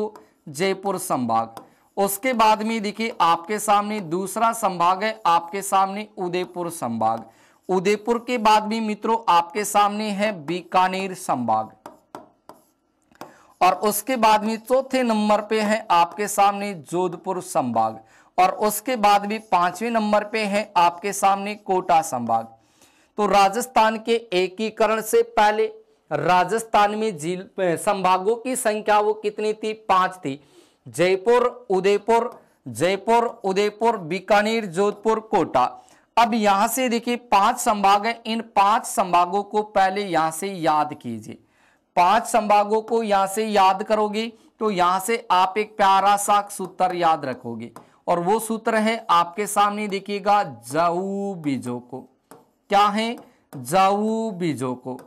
जयपुर संभाग उसके बाद में देखिए आपके सामने दूसरा संभाग है आपके सामने उदयपुर संभाग उदयपुर के बाद भी मित्रों आपके सामने है बीकानेर संभाग और उसके बाद में चौथे नंबर पे है आपके सामने जोधपुर संभाग और उसके बाद भी पांचवें नंबर पे है आपके सामने कोटा संभाग तो राजस्थान के एकीकरण से पहले राजस्थान में जिल संभागों की संख्या वो कितनी थी पांच थी जयपुर उदयपुर जयपुर उदयपुर बीकानेर जोधपुर कोटा अब यहां से देखिए पांच संभाग है इन पांच संभागों को पहले यहां से याद कीजिए पांच संभागों को यहां से याद करोगे तो यहां से आप एक प्यारा सा सूत्र याद रखोगे और वो सूत्र है आपके सामने देखिएगा जाऊ बीजों को क्या है जाऊ बीजों को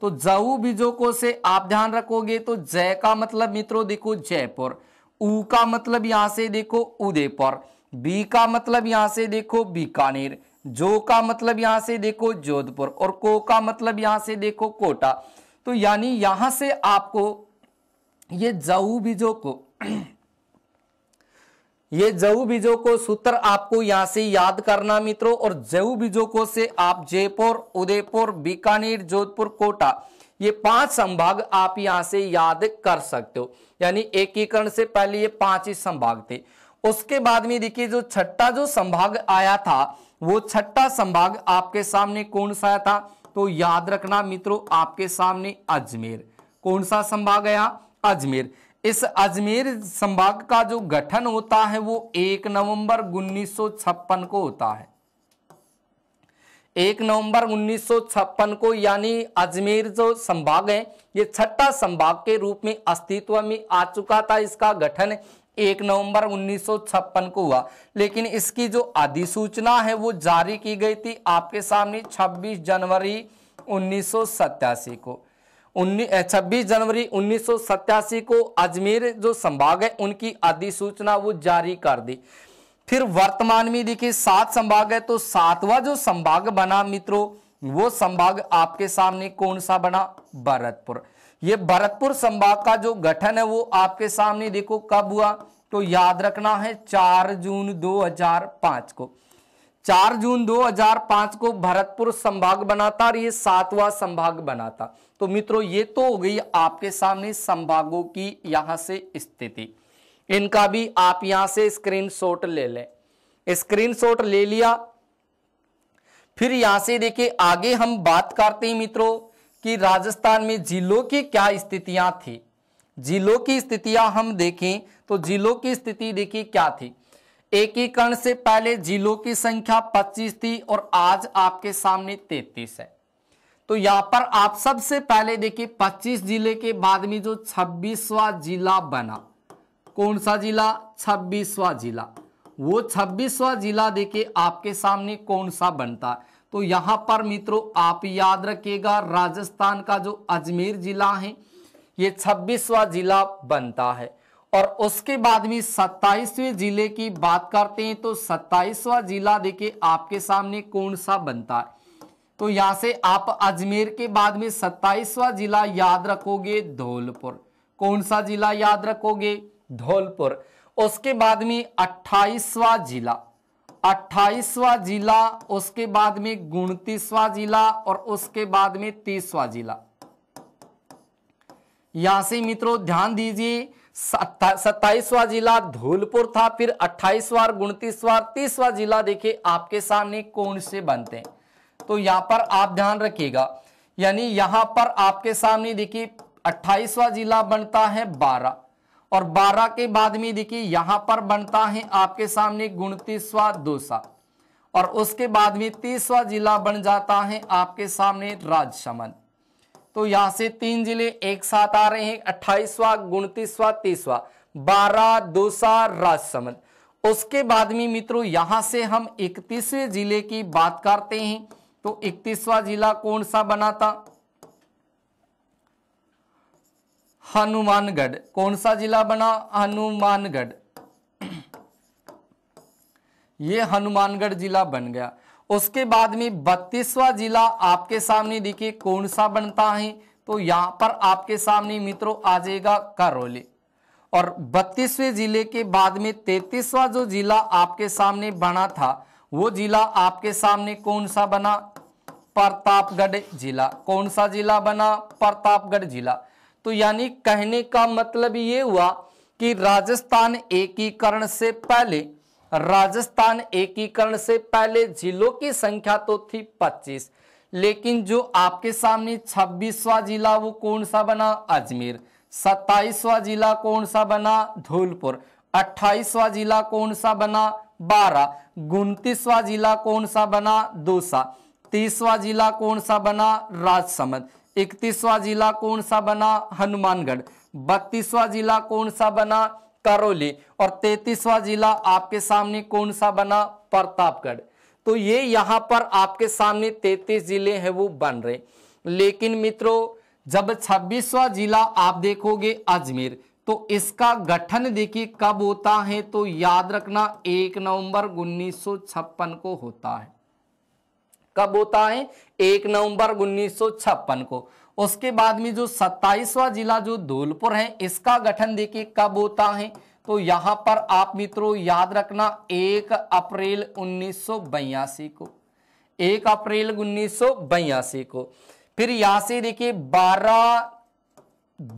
तो जऊ को से आप ध्यान रखोगे तो जय का मतलब मित्रों देखो जयपुर ऊ का मतलब यहां से देखो उदयपुर बी का मतलब यहां से देखो बीकानेर जो का मतलब यहां से देखो जोधपुर और को का मतलब यहां से देखो कोटा तो यानी यहां से आपको ये जऊ बीजों को ये जऊ बीजो को सूत्र आपको यहां से याद करना मित्रों और जऊ बीजो को से आप जयपुर उदयपुर बीकानेर जोधपुर कोटा ये पांच संभाग आप यहां से याद कर सकते हो यानी एकीकरण से पहले ये पांच ही संभाग थे उसके बाद में देखिए जो छठा जो संभाग आया था वो छठा संभाग आपके सामने कौन सा आया था तो याद रखना मित्रों आपके सामने अजमेर कौन सा संभाग आया अजमेर इस अजमेर संभाग का जो गठन होता है वो एक नवंबर उन्नीस को होता है एक नवंबर 1956 को यानी अजमेर जो संभाग है ये छठा संभाग के रूप में अस्तित्व में आ चुका था इसका गठन एक नवंबर 1956 को हुआ लेकिन इसकी जो अधिसूचना है वो जारी की गई थी आपके सामने 26 जनवरी उन्नीस को छब्बीस जनवरी उन्नीस को अजमेर जो संभाग है उनकी अधिसूचना वो जारी कर दी फिर वर्तमान में देखिए सात संभाग है तो सातवां जो संभाग बना मित्रों वो संभाग आपके सामने कौन सा बना भरतपुर ये भरतपुर संभाग का जो गठन है वो आपके सामने देखो कब हुआ तो याद रखना है चार जून 2005 को चार जून 2005 को भरतपुर संभाग बना था और ये सातवां संभाग बना था तो मित्रों ये तो हो गई आपके सामने संभागों की यहां से स्थिति इनका भी आप यहां से स्क्रीनशॉट ले लें स्क्रीनशॉट ले लिया फिर यहां से देखिए आगे हम बात करते हैं मित्रों कि राजस्थान में जिलों की क्या स्थितियां थी जिलों की स्थितियां हम देखें तो जिलों की स्थिति देखिए क्या थी एकीकरण से पहले जिलों की संख्या 25 थी और आज आपके सामने 33 है तो यहां पर आप सबसे पहले देखिए 25 जिले के बाद में जो 26वां जिला बना कौन सा जिला 26वां जिला वो 26वां जिला देखिए आपके सामने कौन सा बनता तो यहां पर मित्रों आप याद रखिएगा राजस्थान का जो अजमेर जिला है ये 26वां जिला बनता है और उसके बाद में सत्ताईसवें जिले की बात करते हैं तो सत्ताईसवा जिला देखिए आपके सामने कौन सा बनता है तो यहां से आप अजमेर के बाद में सत्ताईसवा जिला याद रखोगे धौलपुर कौन सा जिला याद रखोगे धौलपुर उसके बाद में अट्ठाईसवा जिला अट्ठाईसवा जिला उसके बाद में गुणतीसवा जिला और उसके बाद में तीसवा जिला यहां से मित्रों ध्यान दीजिए सत्ताईसवा जिला धूलपुर था फिर अट्ठाईसवार उनतीसवार तीसवा जिला देखिए आपके सामने कौन से बनते हैं तो यहां पर आप ध्यान रखिएगा यानी यहां पर आपके सामने देखिए अट्ठाईसवा जिला बनता है बारह और बारह के बाद में देखिए यहां पर बनता है आपके सामने उनतीसवा दोसा और उसके बाद में तीसवा जिला बन जाता है आपके सामने राजसमंद तो यहां से तीन जिले एक साथ आ रहे हैं अट्ठाईसवा गुणतीसवा तीसवा बारह दूसरा राजसमंद उसके बाद में मित्रों यहां से हम इकतीसवें जिले की बात करते हैं तो इकतीसवा जिला कौन सा बना था हनुमानगढ़ कौन सा जिला बना हनुमानगढ़ ये हनुमानगढ़ जिला बन गया उसके बाद में बत्तीसवा जिला आपके सामने देखिए कौन सा बनता है तो यहां पर आपके सामने मित्रों आ जाएगा करौली और बत्तीसवें जिले के बाद में तैतीसवा जो जिला आपके सामने बना था वो जिला आपके सामने कौन सा बना प्रतापगढ़ जिला कौन सा जिला बना प्रतापगढ़ जिला तो यानी कहने का मतलब ये हुआ कि राजस्थान एकीकरण से पहले राजस्थान एकीकरण से पहले जिलों की संख्या तो थी 25 लेकिन जो आपके सामने 26वां जिला वो कौन सा बना अजमेर 27वां जिला कौन सा बना धौलपुर 28वां जिला कौन सा बना बारह उनतीसवा जिला कौन सा बना दूसा तीसवा जिला कौन सा बना राजसमंद इकतीसवा जिला कौन सा बना हनुमानगढ़ बत्तीसवा जिला कौन सा बना करौली और तैतीसवा जिला आपके सामने कौन सा बना प्रतापगढ़ तो ये यहाँ पर आपके सामने तैतीस जिले हैं वो बन रहे लेकिन मित्रों जब छब्बीसवा जिला आप देखोगे अजमेर तो इसका गठन देखिए कब होता है तो याद रखना एक नवंबर उन्नीस को होता है कब होता है एक नवंबर उन्नीस को उसके बाद में जो सत्ताईसवा जिला जो धौलपुर है इसका गठन देखिए कब होता है तो यहां पर आप मित्रों याद रखना एक अप्रैल उन्नीस को एक अप्रैल उन्नीस को फिर यहां से देखिए बारह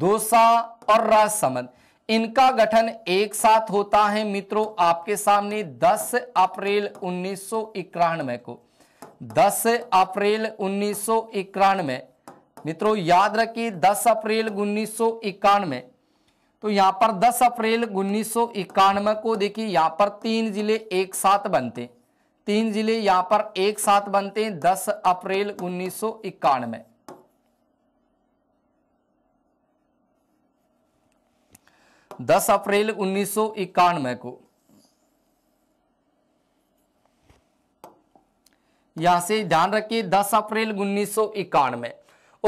दोसा और राजसमंद इनका गठन एक साथ होता है मित्रों आपके सामने 10 अप्रैल उन्नीस को 10 अप्रैल उन्नीस में मित्रों याद रखिए 10 अप्रैल उन्नीस तो यहाँ पर 10 अप्रैल उन्नीस को देखिए यहाँ पर तीन जिले एक साथ बनते तीन जिले यहाँ पर एक साथ बनते हैं 10 अप्रैल उन्नीस दस अप्रैल उन्नीस सौ इक्यानवे को यहां से ध्यान रखिए दस अप्रैल उन्नीस सौ इक्यानवे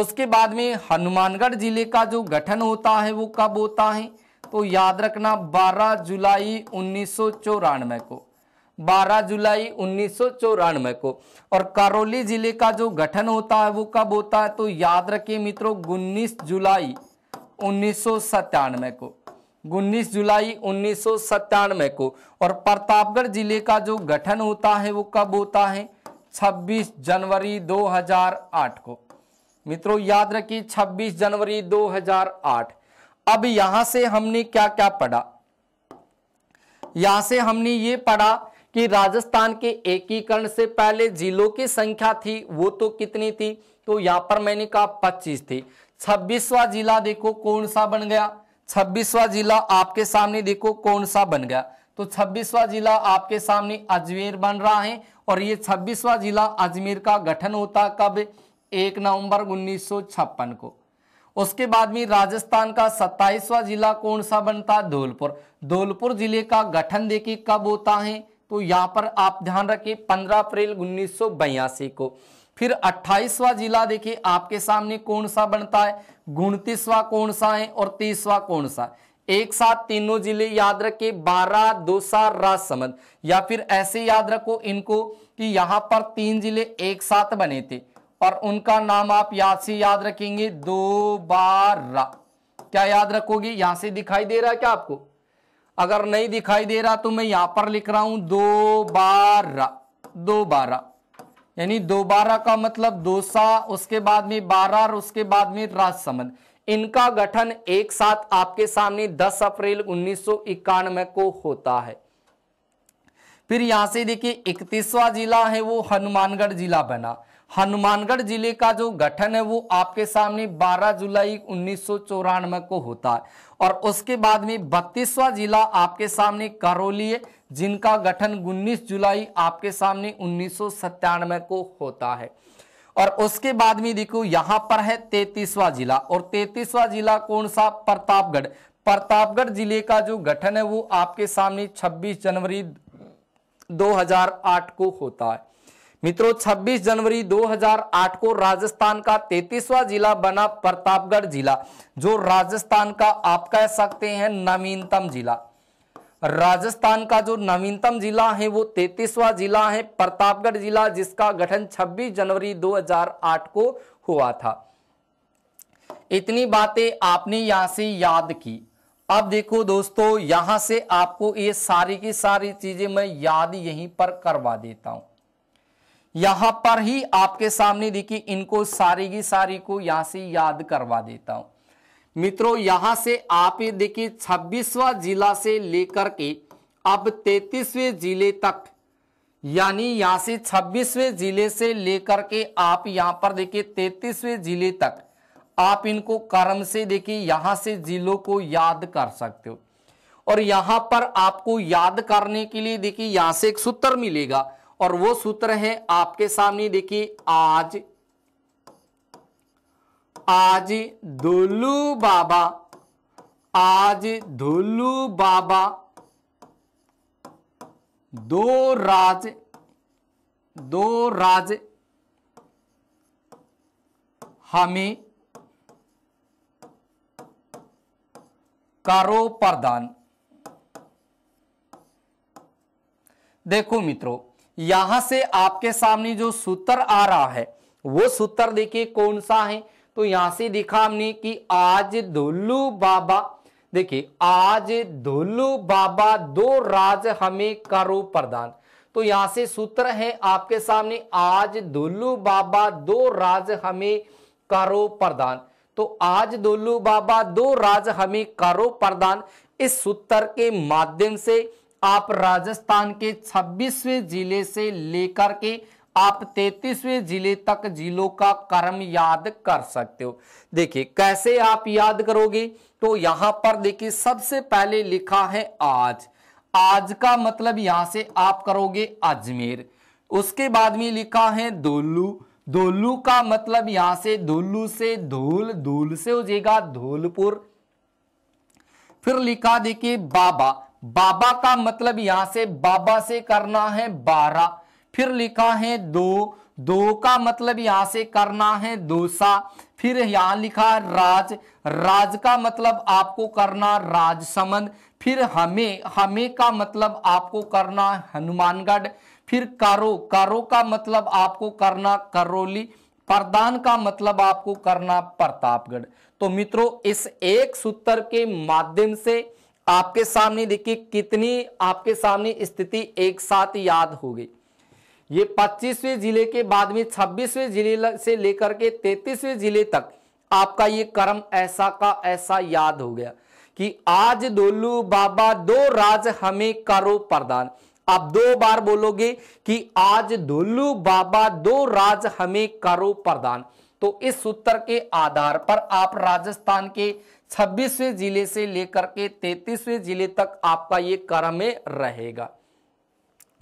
उसके बाद में हनुमानगढ़ जिले का जो गठन होता है वो कब होता है तो याद रखना 12 जुलाई उन्नीस को 12 जुलाई उन्नीस को और करौली जिले का जो गठन होता है वो कब होता है तो याद रखिए मित्रों उन्नीस जुलाई उन्नीस को उन्नीस जुलाई उन्नीस को और प्रतापगढ़ जिले का जो गठन होता है वो कब होता है 26 जनवरी 2008 को मित्रों याद रखिए 26 जनवरी 2008 अब यहां से हमने क्या क्या पढ़ा यहां से हमने ये पढ़ा कि राजस्थान के एकीकरण से पहले जिलों की संख्या थी वो तो कितनी थी तो यहां पर मैंने कहा 25 थी 26वां जिला देखो कौन सा बन गया 26वां जिला आपके सामने देखो कौन सा बन गया तो 26वां जिला आपके सामने अजमेर बन रहा है और ये 26वां जिला अजमेर का गठन होता कब एक नवंबर उन्नीस को उसके बाद में राजस्थान का सत्ताईसवा जिला कौन सा बनता है धौलपुर धौलपुर जिले का गठन देखिए कब होता है तो यहाँ पर आप ध्यान रखिए 15 अप्रैल उन्नीस को फिर 28वां जिला देखिए आपके सामने कौन सा बनता है उनतीसवा कौन सा है और तीसवा कौन सा एक साथ तीनों जिले याद रखे बारह दोसा राजसमंद या फिर ऐसे याद रखो इनको कि यहाँ पर तीन जिले एक साथ बने थे और उनका नाम आप यहां से याद रखेंगे दो दोबारा क्या याद रखोगे यहां से दिखाई दे रहा है क्या आपको अगर नहीं दिखाई दे रहा तो मैं यहां पर लिख रहा हूं दो दो बारा यानी दो बारा का मतलब दोसा उसके बाद में बारह और उसके बाद में राजसमंद इनका गठन एक साथ आपके सामने 10 अप्रैल उन्नीस को होता है फिर यहां से देखिए इकतीसवा जिला है वो हनुमानगढ़ जिला बना हनुमानगढ़ जिले का जो गठन है वो आपके सामने 12 जुलाई उन्नीस को होता है और उसके बाद में बत्तीसवा जिला आपके सामने करौली है जिनका गठन 19 जुलाई आपके सामने उन्नीस को होता है और उसके बाद में देखो यहां पर है तैतीसवा जिला और तैतीसवा जिला कौन सा प्रतापगढ़ प्रतापगढ़ जिले का जो गठन है वो आपके सामने छब्बीस जनवरी दो को होता है मित्रों 26 जनवरी 2008 को राजस्थान का तैतीसवा जिला बना प्रतापगढ़ जिला जो राजस्थान का आप कह सकते हैं नवीनतम जिला राजस्थान का जो नवीनतम जिला है वो तैतीसवा जिला है प्रतापगढ़ जिला जिसका गठन 26 जनवरी 2008 को हुआ था इतनी बातें आपने यहां से याद की अब देखो दोस्तों यहां से आपको ये सारी की सारी चीजें मैं याद यहीं पर करवा देता हूं यहां पर ही आपके सामने देखिए इनको सारी की सारी को यहां से याद करवा देता हूं मित्रों यहां से आप ये देखिए छब्बीसवा जिला से लेकर के अब तैतीसवें जिले तक यानी यहां से छब्बीसवें जिले से लेकर के आप यहां पर देखिए तैतीसवें जिले तक आप इनको कर्म से देखिए यहां से जिलों को याद कर सकते हो और यहां पर आपको याद करने के लिए देखिए यहां से एक सूत्र मिलेगा और वो सूत्र है आपके सामने देखिए आज आज दुल्लू बाबा आज धुल्लू बाबा दो राज दो राज हमें करो प्रदान देखो मित्रों यहां से आपके सामने जो सूत्र आ रहा है वो सूत्र देखिए कौन सा है तो यहां से देखा हमने कि आज धुल्लू बाबा देखिए आज धुल्लू बाबा दो राज हमें करो प्रदान तो यहां से सूत्र है आपके सामने आज धुल्लू बाबा दो राज हमें करो प्रदान तो आज धुल्लू बाबा दो राज हमें करो प्रदान इस सूत्र के माध्यम से आप राजस्थान के 26वें जिले से लेकर के आप 33वें जिले तक जिलों का क्रम याद कर सकते हो देखिए कैसे आप याद करोगे तो यहां पर देखिए सबसे पहले लिखा है आज आज का मतलब यहां से आप करोगे अजमेर उसके बाद में लिखा है दोलू दोलू का मतलब यहां से दोलू से धूल धूल से हो जाएगा धूलपुर फिर लिखा देखिए बाबा बाबा का मतलब यहां से बाबा से करना है बारह फिर लिखा है दो दो का मतलब यहां से करना है दोसा फिर यहां लिखा राज राज का मतलब आपको करना राजसमंद फिर हमें हमें का मतलब आपको करना हनुमानगढ़ फिर करो करो का मतलब आपको करना करोली प्रदान का मतलब आपको करना प्रतापगढ़ तो मित्रों इस एक सूत्र के माध्यम से आपके सामने देखिए कितनी आपके सामने स्थिति एक साथ याद हो गई ये 25वें जिले के बाद में 26वें जिले से लेकर के 33वें जिले तक आपका ये कर्म ऐसा का ऐसा याद हो गया कि आज दोलू बाबा दो राज हमें करो प्रदान आप दो बार बोलोगे कि आज दोलू बाबा दो राज हमें करो प्रदान तो इस सूत्र के आधार पर आप राजस्थान के छब्बीसवें जिले से लेकर के तैतीसवें जिले तक आपका ये क्रम रहेगा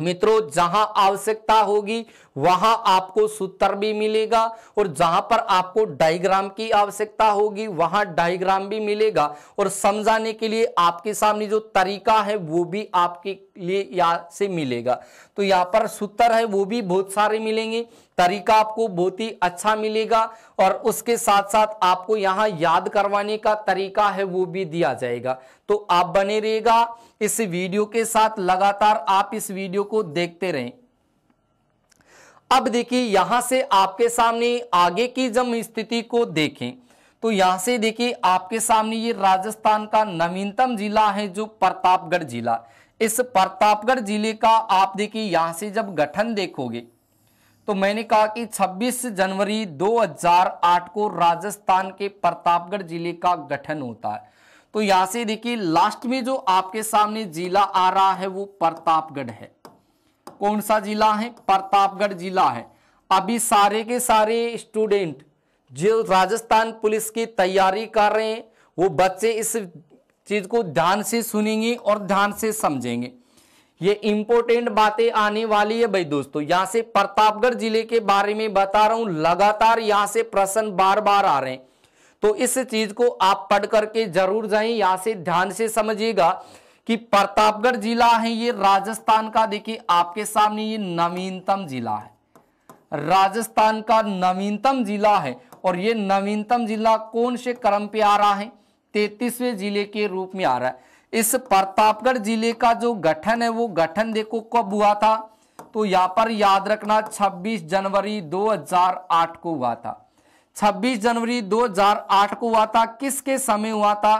मित्रों जहां आवश्यकता होगी वहां आपको सूत्र भी मिलेगा और जहां पर आपको डायग्राम की आवश्यकता होगी वहां डायग्राम भी मिलेगा और समझाने के लिए आपके सामने जो तरीका है वो भी आपके लिए यहाँ से मिलेगा तो यहाँ पर सूत्र है वो भी बहुत सारे मिलेंगे तरीका आपको बहुत ही अच्छा मिलेगा और उसके साथ साथ आपको यहाँ याद करवाने का तरीका है वो भी दिया जाएगा तो आप बने रहेगा इस वीडियो के साथ लगातार आप इस वीडियो को देखते रहें अब देखिए यहां से आपके सामने आगे की जब स्थिति को देखें तो यहां से देखिए आपके सामने ये राजस्थान का नवीनतम जिला है जो प्रतापगढ़ जिला इस प्रतापगढ़ जिले का आप देखिए यहां से जब गठन देखोगे तो मैंने कहा कि 26 जनवरी 2008 को राजस्थान के प्रतापगढ़ जिले का गठन होता है तो यहां से देखिए लास्ट में जो आपके सामने जिला आ रहा है वो प्रतापगढ़ है कौन सा जिला है प्रतापगढ़ जिला है अभी सारे के सारे स्टूडेंट जो राजस्थान पुलिस की तैयारी कर रहे हैं वो बच्चे इस चीज को ध्यान से सुनेंगे और ध्यान से समझेंगे ये इंपॉर्टेंट बातें आने वाली है भाई दोस्तों यहां से प्रतापगढ़ जिले के बारे में बता रहा हूं लगातार यहां से प्रश्न बार बार आ रहे हैं तो इस चीज को आप पढ़ करके जरूर जाए यहां से ध्यान से समझिएगा कि प्रतापगढ़ जिला है ये राजस्थान का देखिए आपके सामने ये नवीनतम जिला है राजस्थान का नवीनतम जिला है और ये नवीनतम जिला कौन से क्रम पे आ रहा है तैतीसवें जिले के रूप में आ रहा है इस प्रतापगढ़ जिले का जो गठन है वो गठन देखो कब हुआ था तो यहां पर याद रखना 26 जनवरी 2008 को हुआ था 26 जनवरी 2008 को हुआ था किसके समय हुआ था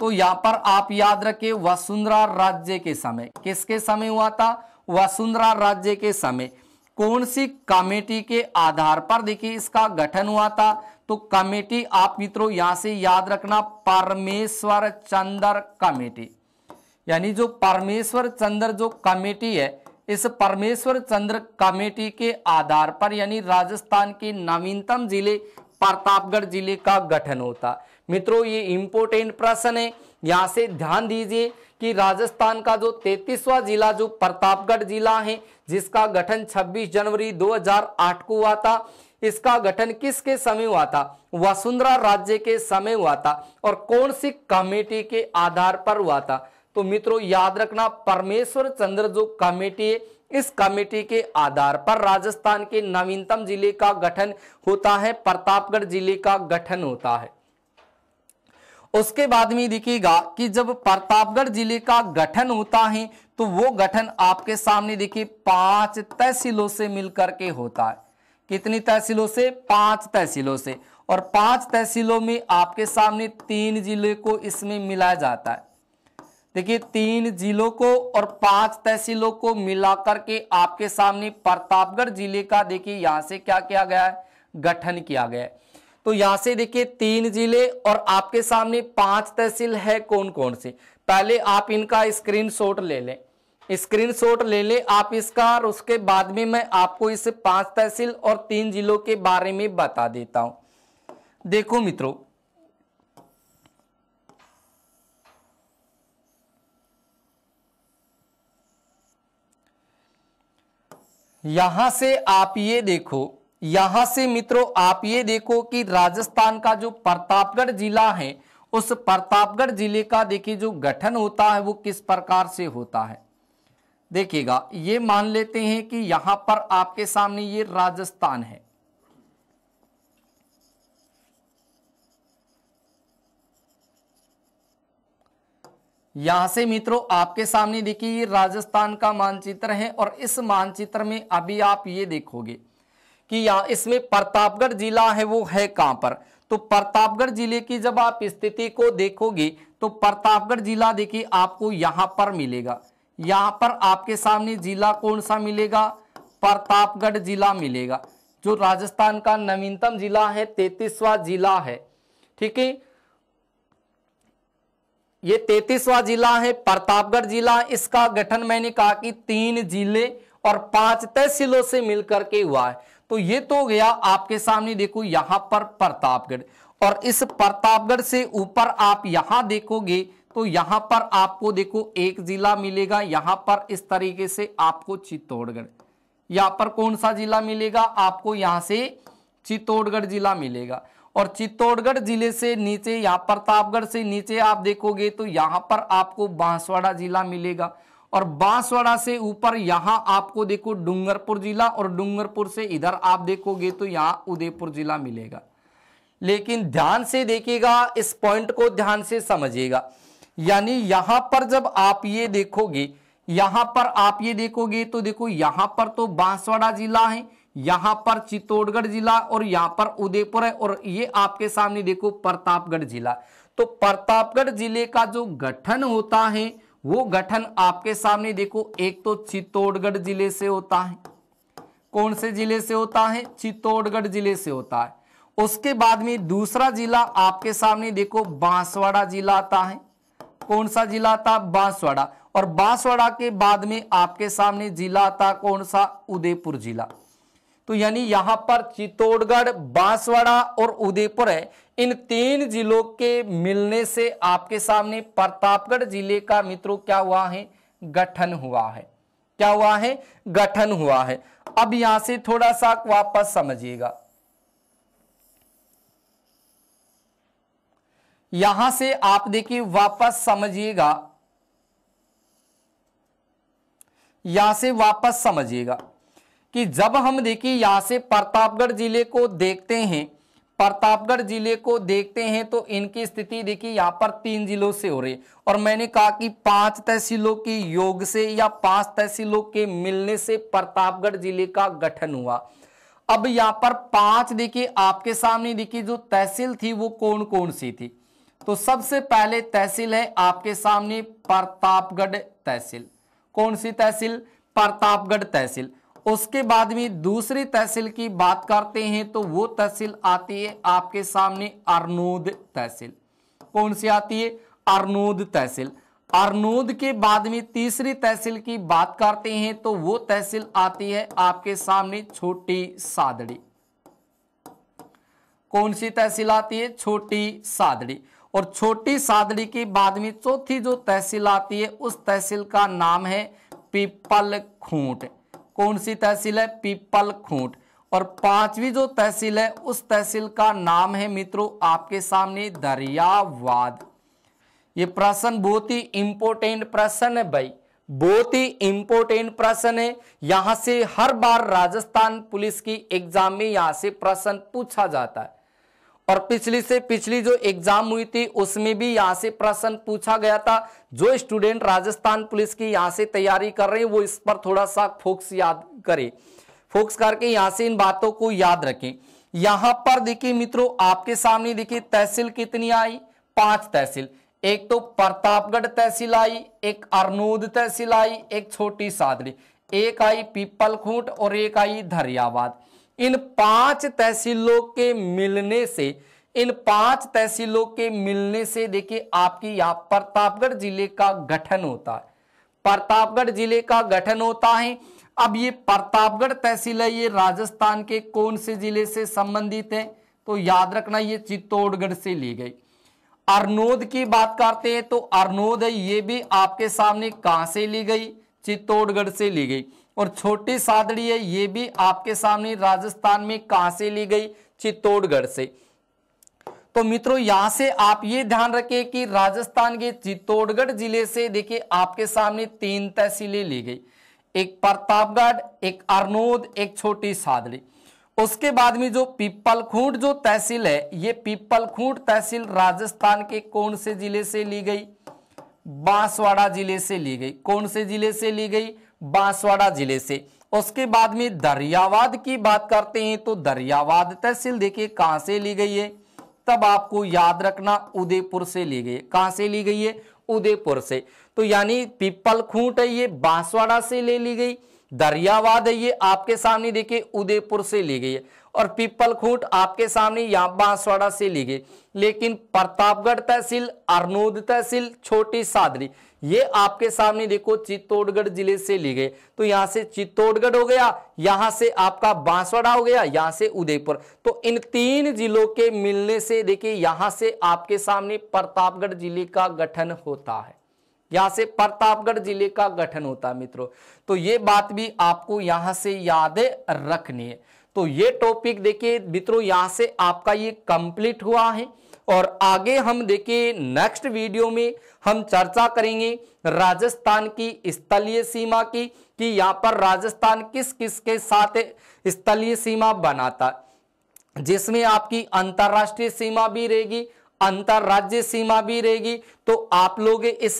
तो यहां पर आप याद रखें वसुंधरा राज्य के समय किसके समय हुआ था वसुंधरा राज्य के समय कौन सी कमेटी के आधार पर देखिए इसका गठन हुआ था तो कमेटी आप मित्रों यहां से याद रखना परमेश्वर चंद्र कमेटी यानी जो परमेश्वर चंद्र जो कमेटी है इस परमेश्वर चंद्र कमेटी के आधार पर यानी राजस्थान के नवीनतम जिले प्रतापगढ़ जिले का गठन होता मित्रों ये इम्पोर्टेंट प्रश्न है यहाँ से ध्यान दीजिए कि राजस्थान का जो तैतीसवा जिला जो प्रतापगढ़ जिला है जिसका गठन 26 जनवरी 2008 को हुआ था इसका गठन किसके समय हुआ था वसुंधरा राज्य के समय हुआ था और कौन सी कमेटी के आधार पर हुआ था तो मित्रों याद रखना परमेश्वर चंद्र जो कमेटी है इस कमेटी के आधार पर राजस्थान के नवीनतम जिले का गठन होता है प्रतापगढ़ जिले का गठन होता है उसके बाद में देखिएगा कि जब प्रतापगढ़ जिले का गठन होता है तो वो गठन आपके सामने देखिए पांच तहसीलों से मिलकर के होता है कितनी तहसीलों से पांच तहसीलों से और पांच तहसीलों में आपके सामने तीन जिले को इसमें मिलाया जाता है देखिए तीन जिलों को और पांच तहसीलों को मिलाकर के आपके सामने प्रतापगढ़ जिले का देखिए यहां से क्या किया गया है गठन किया गया है तो यहां से देखिए तीन जिले और आपके सामने पांच तहसील है कौन कौन से पहले आप इनका स्क्रीनशॉट ले लें स्क्रीनशॉट ले लें आप इसका और उसके बाद में मैं आपको इस पांच तहसील और तीन जिलों के बारे में बता देता हूं देखो मित्रों यहां से आप ये देखो यहां से मित्रों आप ये देखो कि राजस्थान का जो प्रतापगढ़ जिला है उस प्रतापगढ़ जिले का देखिए जो गठन होता है वो किस प्रकार से होता है देखिएगा ये मान लेते हैं कि यहां पर आपके सामने ये राजस्थान है यहां से मित्रों आपके सामने देखिए ये राजस्थान का मानचित्र है और इस मानचित्र में अभी आप ये देखोगे कि यहाँ इसमें प्रतापगढ़ जिला है वो है कहाँ पर तो प्रतापगढ़ जिले की जब आप स्थिति को देखोगे तो प्रतापगढ़ जिला देखिए आपको यहाँ पर मिलेगा यहाँ पर आपके सामने जिला कौन सा मिलेगा प्रतापगढ़ जिला मिलेगा जो राजस्थान का नवीनतम जिला है तैतीसवा जिला है ठीक है ये तैतीसवा जिला है प्रतापगढ़ जिला इसका गठन मैंने कहा कि तीन जिले और पांच तहसीलों से मिलकर के हुआ है तो ये तो गया आपके सामने देखो यहां पर प्रतापगढ़ और इस प्रतापगढ़ से ऊपर आप यहां देखोगे तो यहां पर आपको देखो एक जिला मिलेगा यहां पर इस तरीके से आपको चित्तौड़गढ़ यहां पर कौन सा जिला मिलेगा आपको यहां से चित्तौड़गढ़ जिला मिलेगा और चित्तौड़गढ़ जिले से नीचे यहां प्रतापगढ़ से नीचे आप देखोगे तो यहां पर आपको बांसवाड़ा जिला मिलेगा और बांसवाड़ा से ऊपर यहां आपको देखो डूंगरपुर जिला और डूंगरपुर से इधर आप देखोगे तो यहां उदयपुर जिला मिलेगा लेकिन ध्यान से देखिएगा इस पॉइंट को ध्यान से समझिएगा यानी यहां पर जब आप ये देखोगे यहां पर आप ये देखोगे तो देखो यहां पर तो बांसवाड़ा जिला है यहां पर चित्तौड़गढ़ जिला और यहां पर उदयपुर है और ये आपके सामने देखो प्रतापगढ़ जिला तो प्रतापगढ़ जिले का जो गठन होता है वो गठन आपके सामने देखो एक तो चित्तौड़गढ़ जिले से होता है कौन से जिले से होता है चित्तौड़गढ़ जिले से होता है उसके बाद में दूसरा जिला आपके सामने देखो बांसवाड़ा जिला आता है कौन सा जिला आता बांसवाड़ा और बांसवाड़ा के बाद में आपके सामने जिला आता कौन सा उदयपुर जिला तो यानी यहां पर चित्तौड़गढ़ बांसवाड़ा और उदयपुर है इन तीन जिलों के मिलने से आपके सामने प्रतापगढ़ जिले का मित्रों क्या हुआ है गठन हुआ है क्या हुआ है गठन हुआ है अब यहां से थोड़ा सा वापस समझिएगा यहां से आप देखिए वापस समझिएगा यहां से वापस समझिएगा कि जब हम देखिए यहां से प्रतापगढ़ जिले को देखते हैं प्रतापगढ़ जिले को देखते हैं तो इनकी स्थिति देखिए यहाँ पर तीन जिलों से हो रही और मैंने कहा कि पांच तहसीलों के योग से या पांच तहसीलों के मिलने से प्रतापगढ़ जिले का गठन हुआ अब यहाँ पर पांच देखिए आपके सामने देखिए जो तहसील थी वो कौन कौन सी थी तो सबसे पहले तहसील है आपके सामने प्रतापगढ़ तहसील कौन सी तहसील प्रतापगढ़ तहसील उसके बाद में दूसरी तहसील की बात करते हैं तो वो तहसील आती है आपके सामने अरनोद तहसील कौन सी आती है अरनोद तहसील अरनोद के बाद में तीसरी तहसील की बात करते हैं तो वो तहसील आती है आपके सामने छोटी सादड़ी कौन सी तहसील आती है छोटी सादड़ी और छोटी सादड़ी के बाद में चौथी जो तहसील आती है उस तहसील का नाम है पीपल खूंट कौन सी तहसील है पीपल खूंट और पांचवी जो तहसील है उस तहसील का नाम है मित्रों आपके सामने दरियावाद ये प्रश्न बहुत ही इंपोर्टेंट प्रश्न है भाई बहुत ही इंपोर्टेंट प्रश्न है यहां से हर बार राजस्थान पुलिस की एग्जाम में यहां से प्रश्न पूछा जाता है और पिछली से पिछली जो एग्जाम हुई थी उसमें भी यहाँ से प्रश्न पूछा गया था जो स्टूडेंट राजस्थान पुलिस की यहाँ से तैयारी कर रहे हैं वो इस पर थोड़ा सा फोक्स याद करें फोक्स करके यहाँ से इन बातों को याद रखें यहाँ पर देखिए मित्रों आपके सामने देखिए तहसील कितनी आई पांच तहसील एक तो प्रतापगढ़ तहसील आई एक अरनूद तहसील आई एक छोटी सादरी एक आई पीपलखूंट और एक आई धरियाबाद इन पांच तहसीलों के मिलने से इन पांच तहसीलों के मिलने से देखिए आपकी यहां प्रतापगढ़ जिले का गठन होता है प्रतापगढ़ जिले का गठन होता है अब ये प्रतापगढ़ तहसील है ये राजस्थान के कौन से जिले से संबंधित है तो याद रखना ये चित्तौड़गढ़ से ली गई अरनोद की बात करते हैं तो अरनोद है ये भी आपके सामने कहां से ली गई चित्तौड़गढ़ से ली गई और छोटी सादड़ी है ये भी आपके सामने राजस्थान में कहां से ली गई चित्तौड़गढ़ से तो मित्रों यहां से आप ये ध्यान रखें कि राजस्थान के चित्तौड़गढ़ जिले से देखिए आपके सामने तीन तहसीलें ली गई एक प्रतापगढ़ एक अरनोद एक छोटी सादड़ी उसके बाद में जो पीपलखूंट जो तहसील है ये पीपलखूंट तहसील राजस्थान के कौन से जिले से ली गई बांसवाड़ा जिले से ली गई कौन से जिले से ली गई बांसवाड़ा जिले से उसके बाद में दरियावाद की बात करते हैं तो दरियावाद तहसील देखिए कहां से ली गई है तब आपको याद रखना उदयपुर से ली गई कहां से ली गई है उदयपुर से तो यानी पिपल खूंट है ये बांसवाड़ा से ले ली गई दरियावाद है ये आपके सामने देखिए उदयपुर से ली गई है और पिपल खूंट आपके सामने यहाँ बांसवाड़ा से ली गई लेकिन प्रतापगढ़ तहसील अरनोद तहसील छोटी सादरी ये आपके सामने देखो चित्तौड़गढ़ जिले से ली गए तो यहां से चित्तौड़गढ़ हो गया यहां से आपका बांसवाड़ा हो गया यहां से उदयपुर तो इन तीन जिलों के मिलने से देखिए यहां से आपके सामने प्रतापगढ़ जिले का गठन होता है यहां से प्रतापगढ़ जिले का गठन होता है मित्रों तो ये बात भी आपको यहां से याद रखनी है तो ये टॉपिक देखिए मित्रों यहां से आपका ये कंप्लीट हुआ है और आगे हम देखे नेक्स्ट वीडियो में हम चर्चा करेंगे राजस्थान की स्थलीय सीमा की कि यहाँ पर राजस्थान किस किस के साथ स्थलीय सीमा बनाता जिसमें आपकी अंतर्राष्ट्रीय सीमा भी रहेगी अंतर्राज्य सीमा भी रहेगी तो आप लोग इस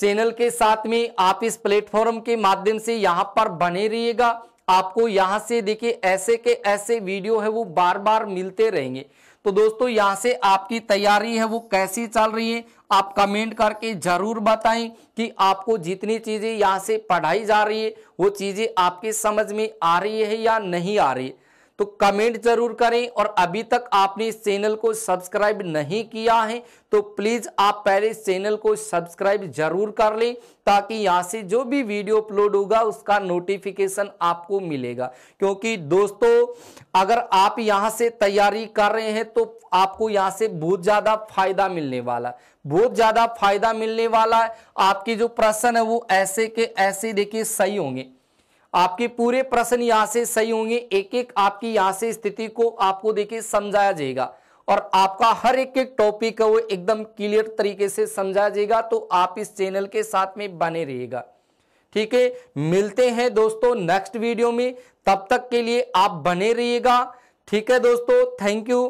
चैनल के साथ में आप इस प्लेटफॉर्म के माध्यम से यहाँ पर बने रहिएगा आपको यहाँ से देखिए ऐसे के ऐसे वीडियो है वो बार बार मिलते रहेंगे तो दोस्तों यहां से आपकी तैयारी है वो कैसी चल रही है आप कमेंट करके जरूर बताएं कि आपको जितनी चीज़ें यहां से पढ़ाई जा रही है वो चीज़ें आपके समझ में आ रही है या नहीं आ रही है तो कमेंट जरूर करें और अभी तक आपने इस चैनल को सब्सक्राइब नहीं किया है तो प्लीज आप पहले इस चैनल को सब्सक्राइब जरूर कर लें ताकि यहाँ से जो भी वीडियो अपलोड होगा उसका नोटिफिकेशन आपको मिलेगा क्योंकि दोस्तों अगर आप यहां से तैयारी कर रहे हैं तो आपको यहाँ से बहुत ज्यादा फायदा मिलने वाला बहुत ज्यादा फायदा मिलने वाला है आपकी जो प्रश्न है वो ऐसे के ऐसे देखिए सही होंगे आपके पूरे प्रश्न यहां से सही होंगे एक एक आपकी यहां से स्थिति को आपको देखिए समझाया जाएगा और आपका हर एक एक टॉपिक है वो एकदम क्लियर तरीके से समझाया जाएगा तो आप इस चैनल के साथ में बने रहिएगा ठीक है मिलते हैं दोस्तों नेक्स्ट वीडियो में तब तक के लिए आप बने रहिएगा ठीक है दोस्तों थैंक यू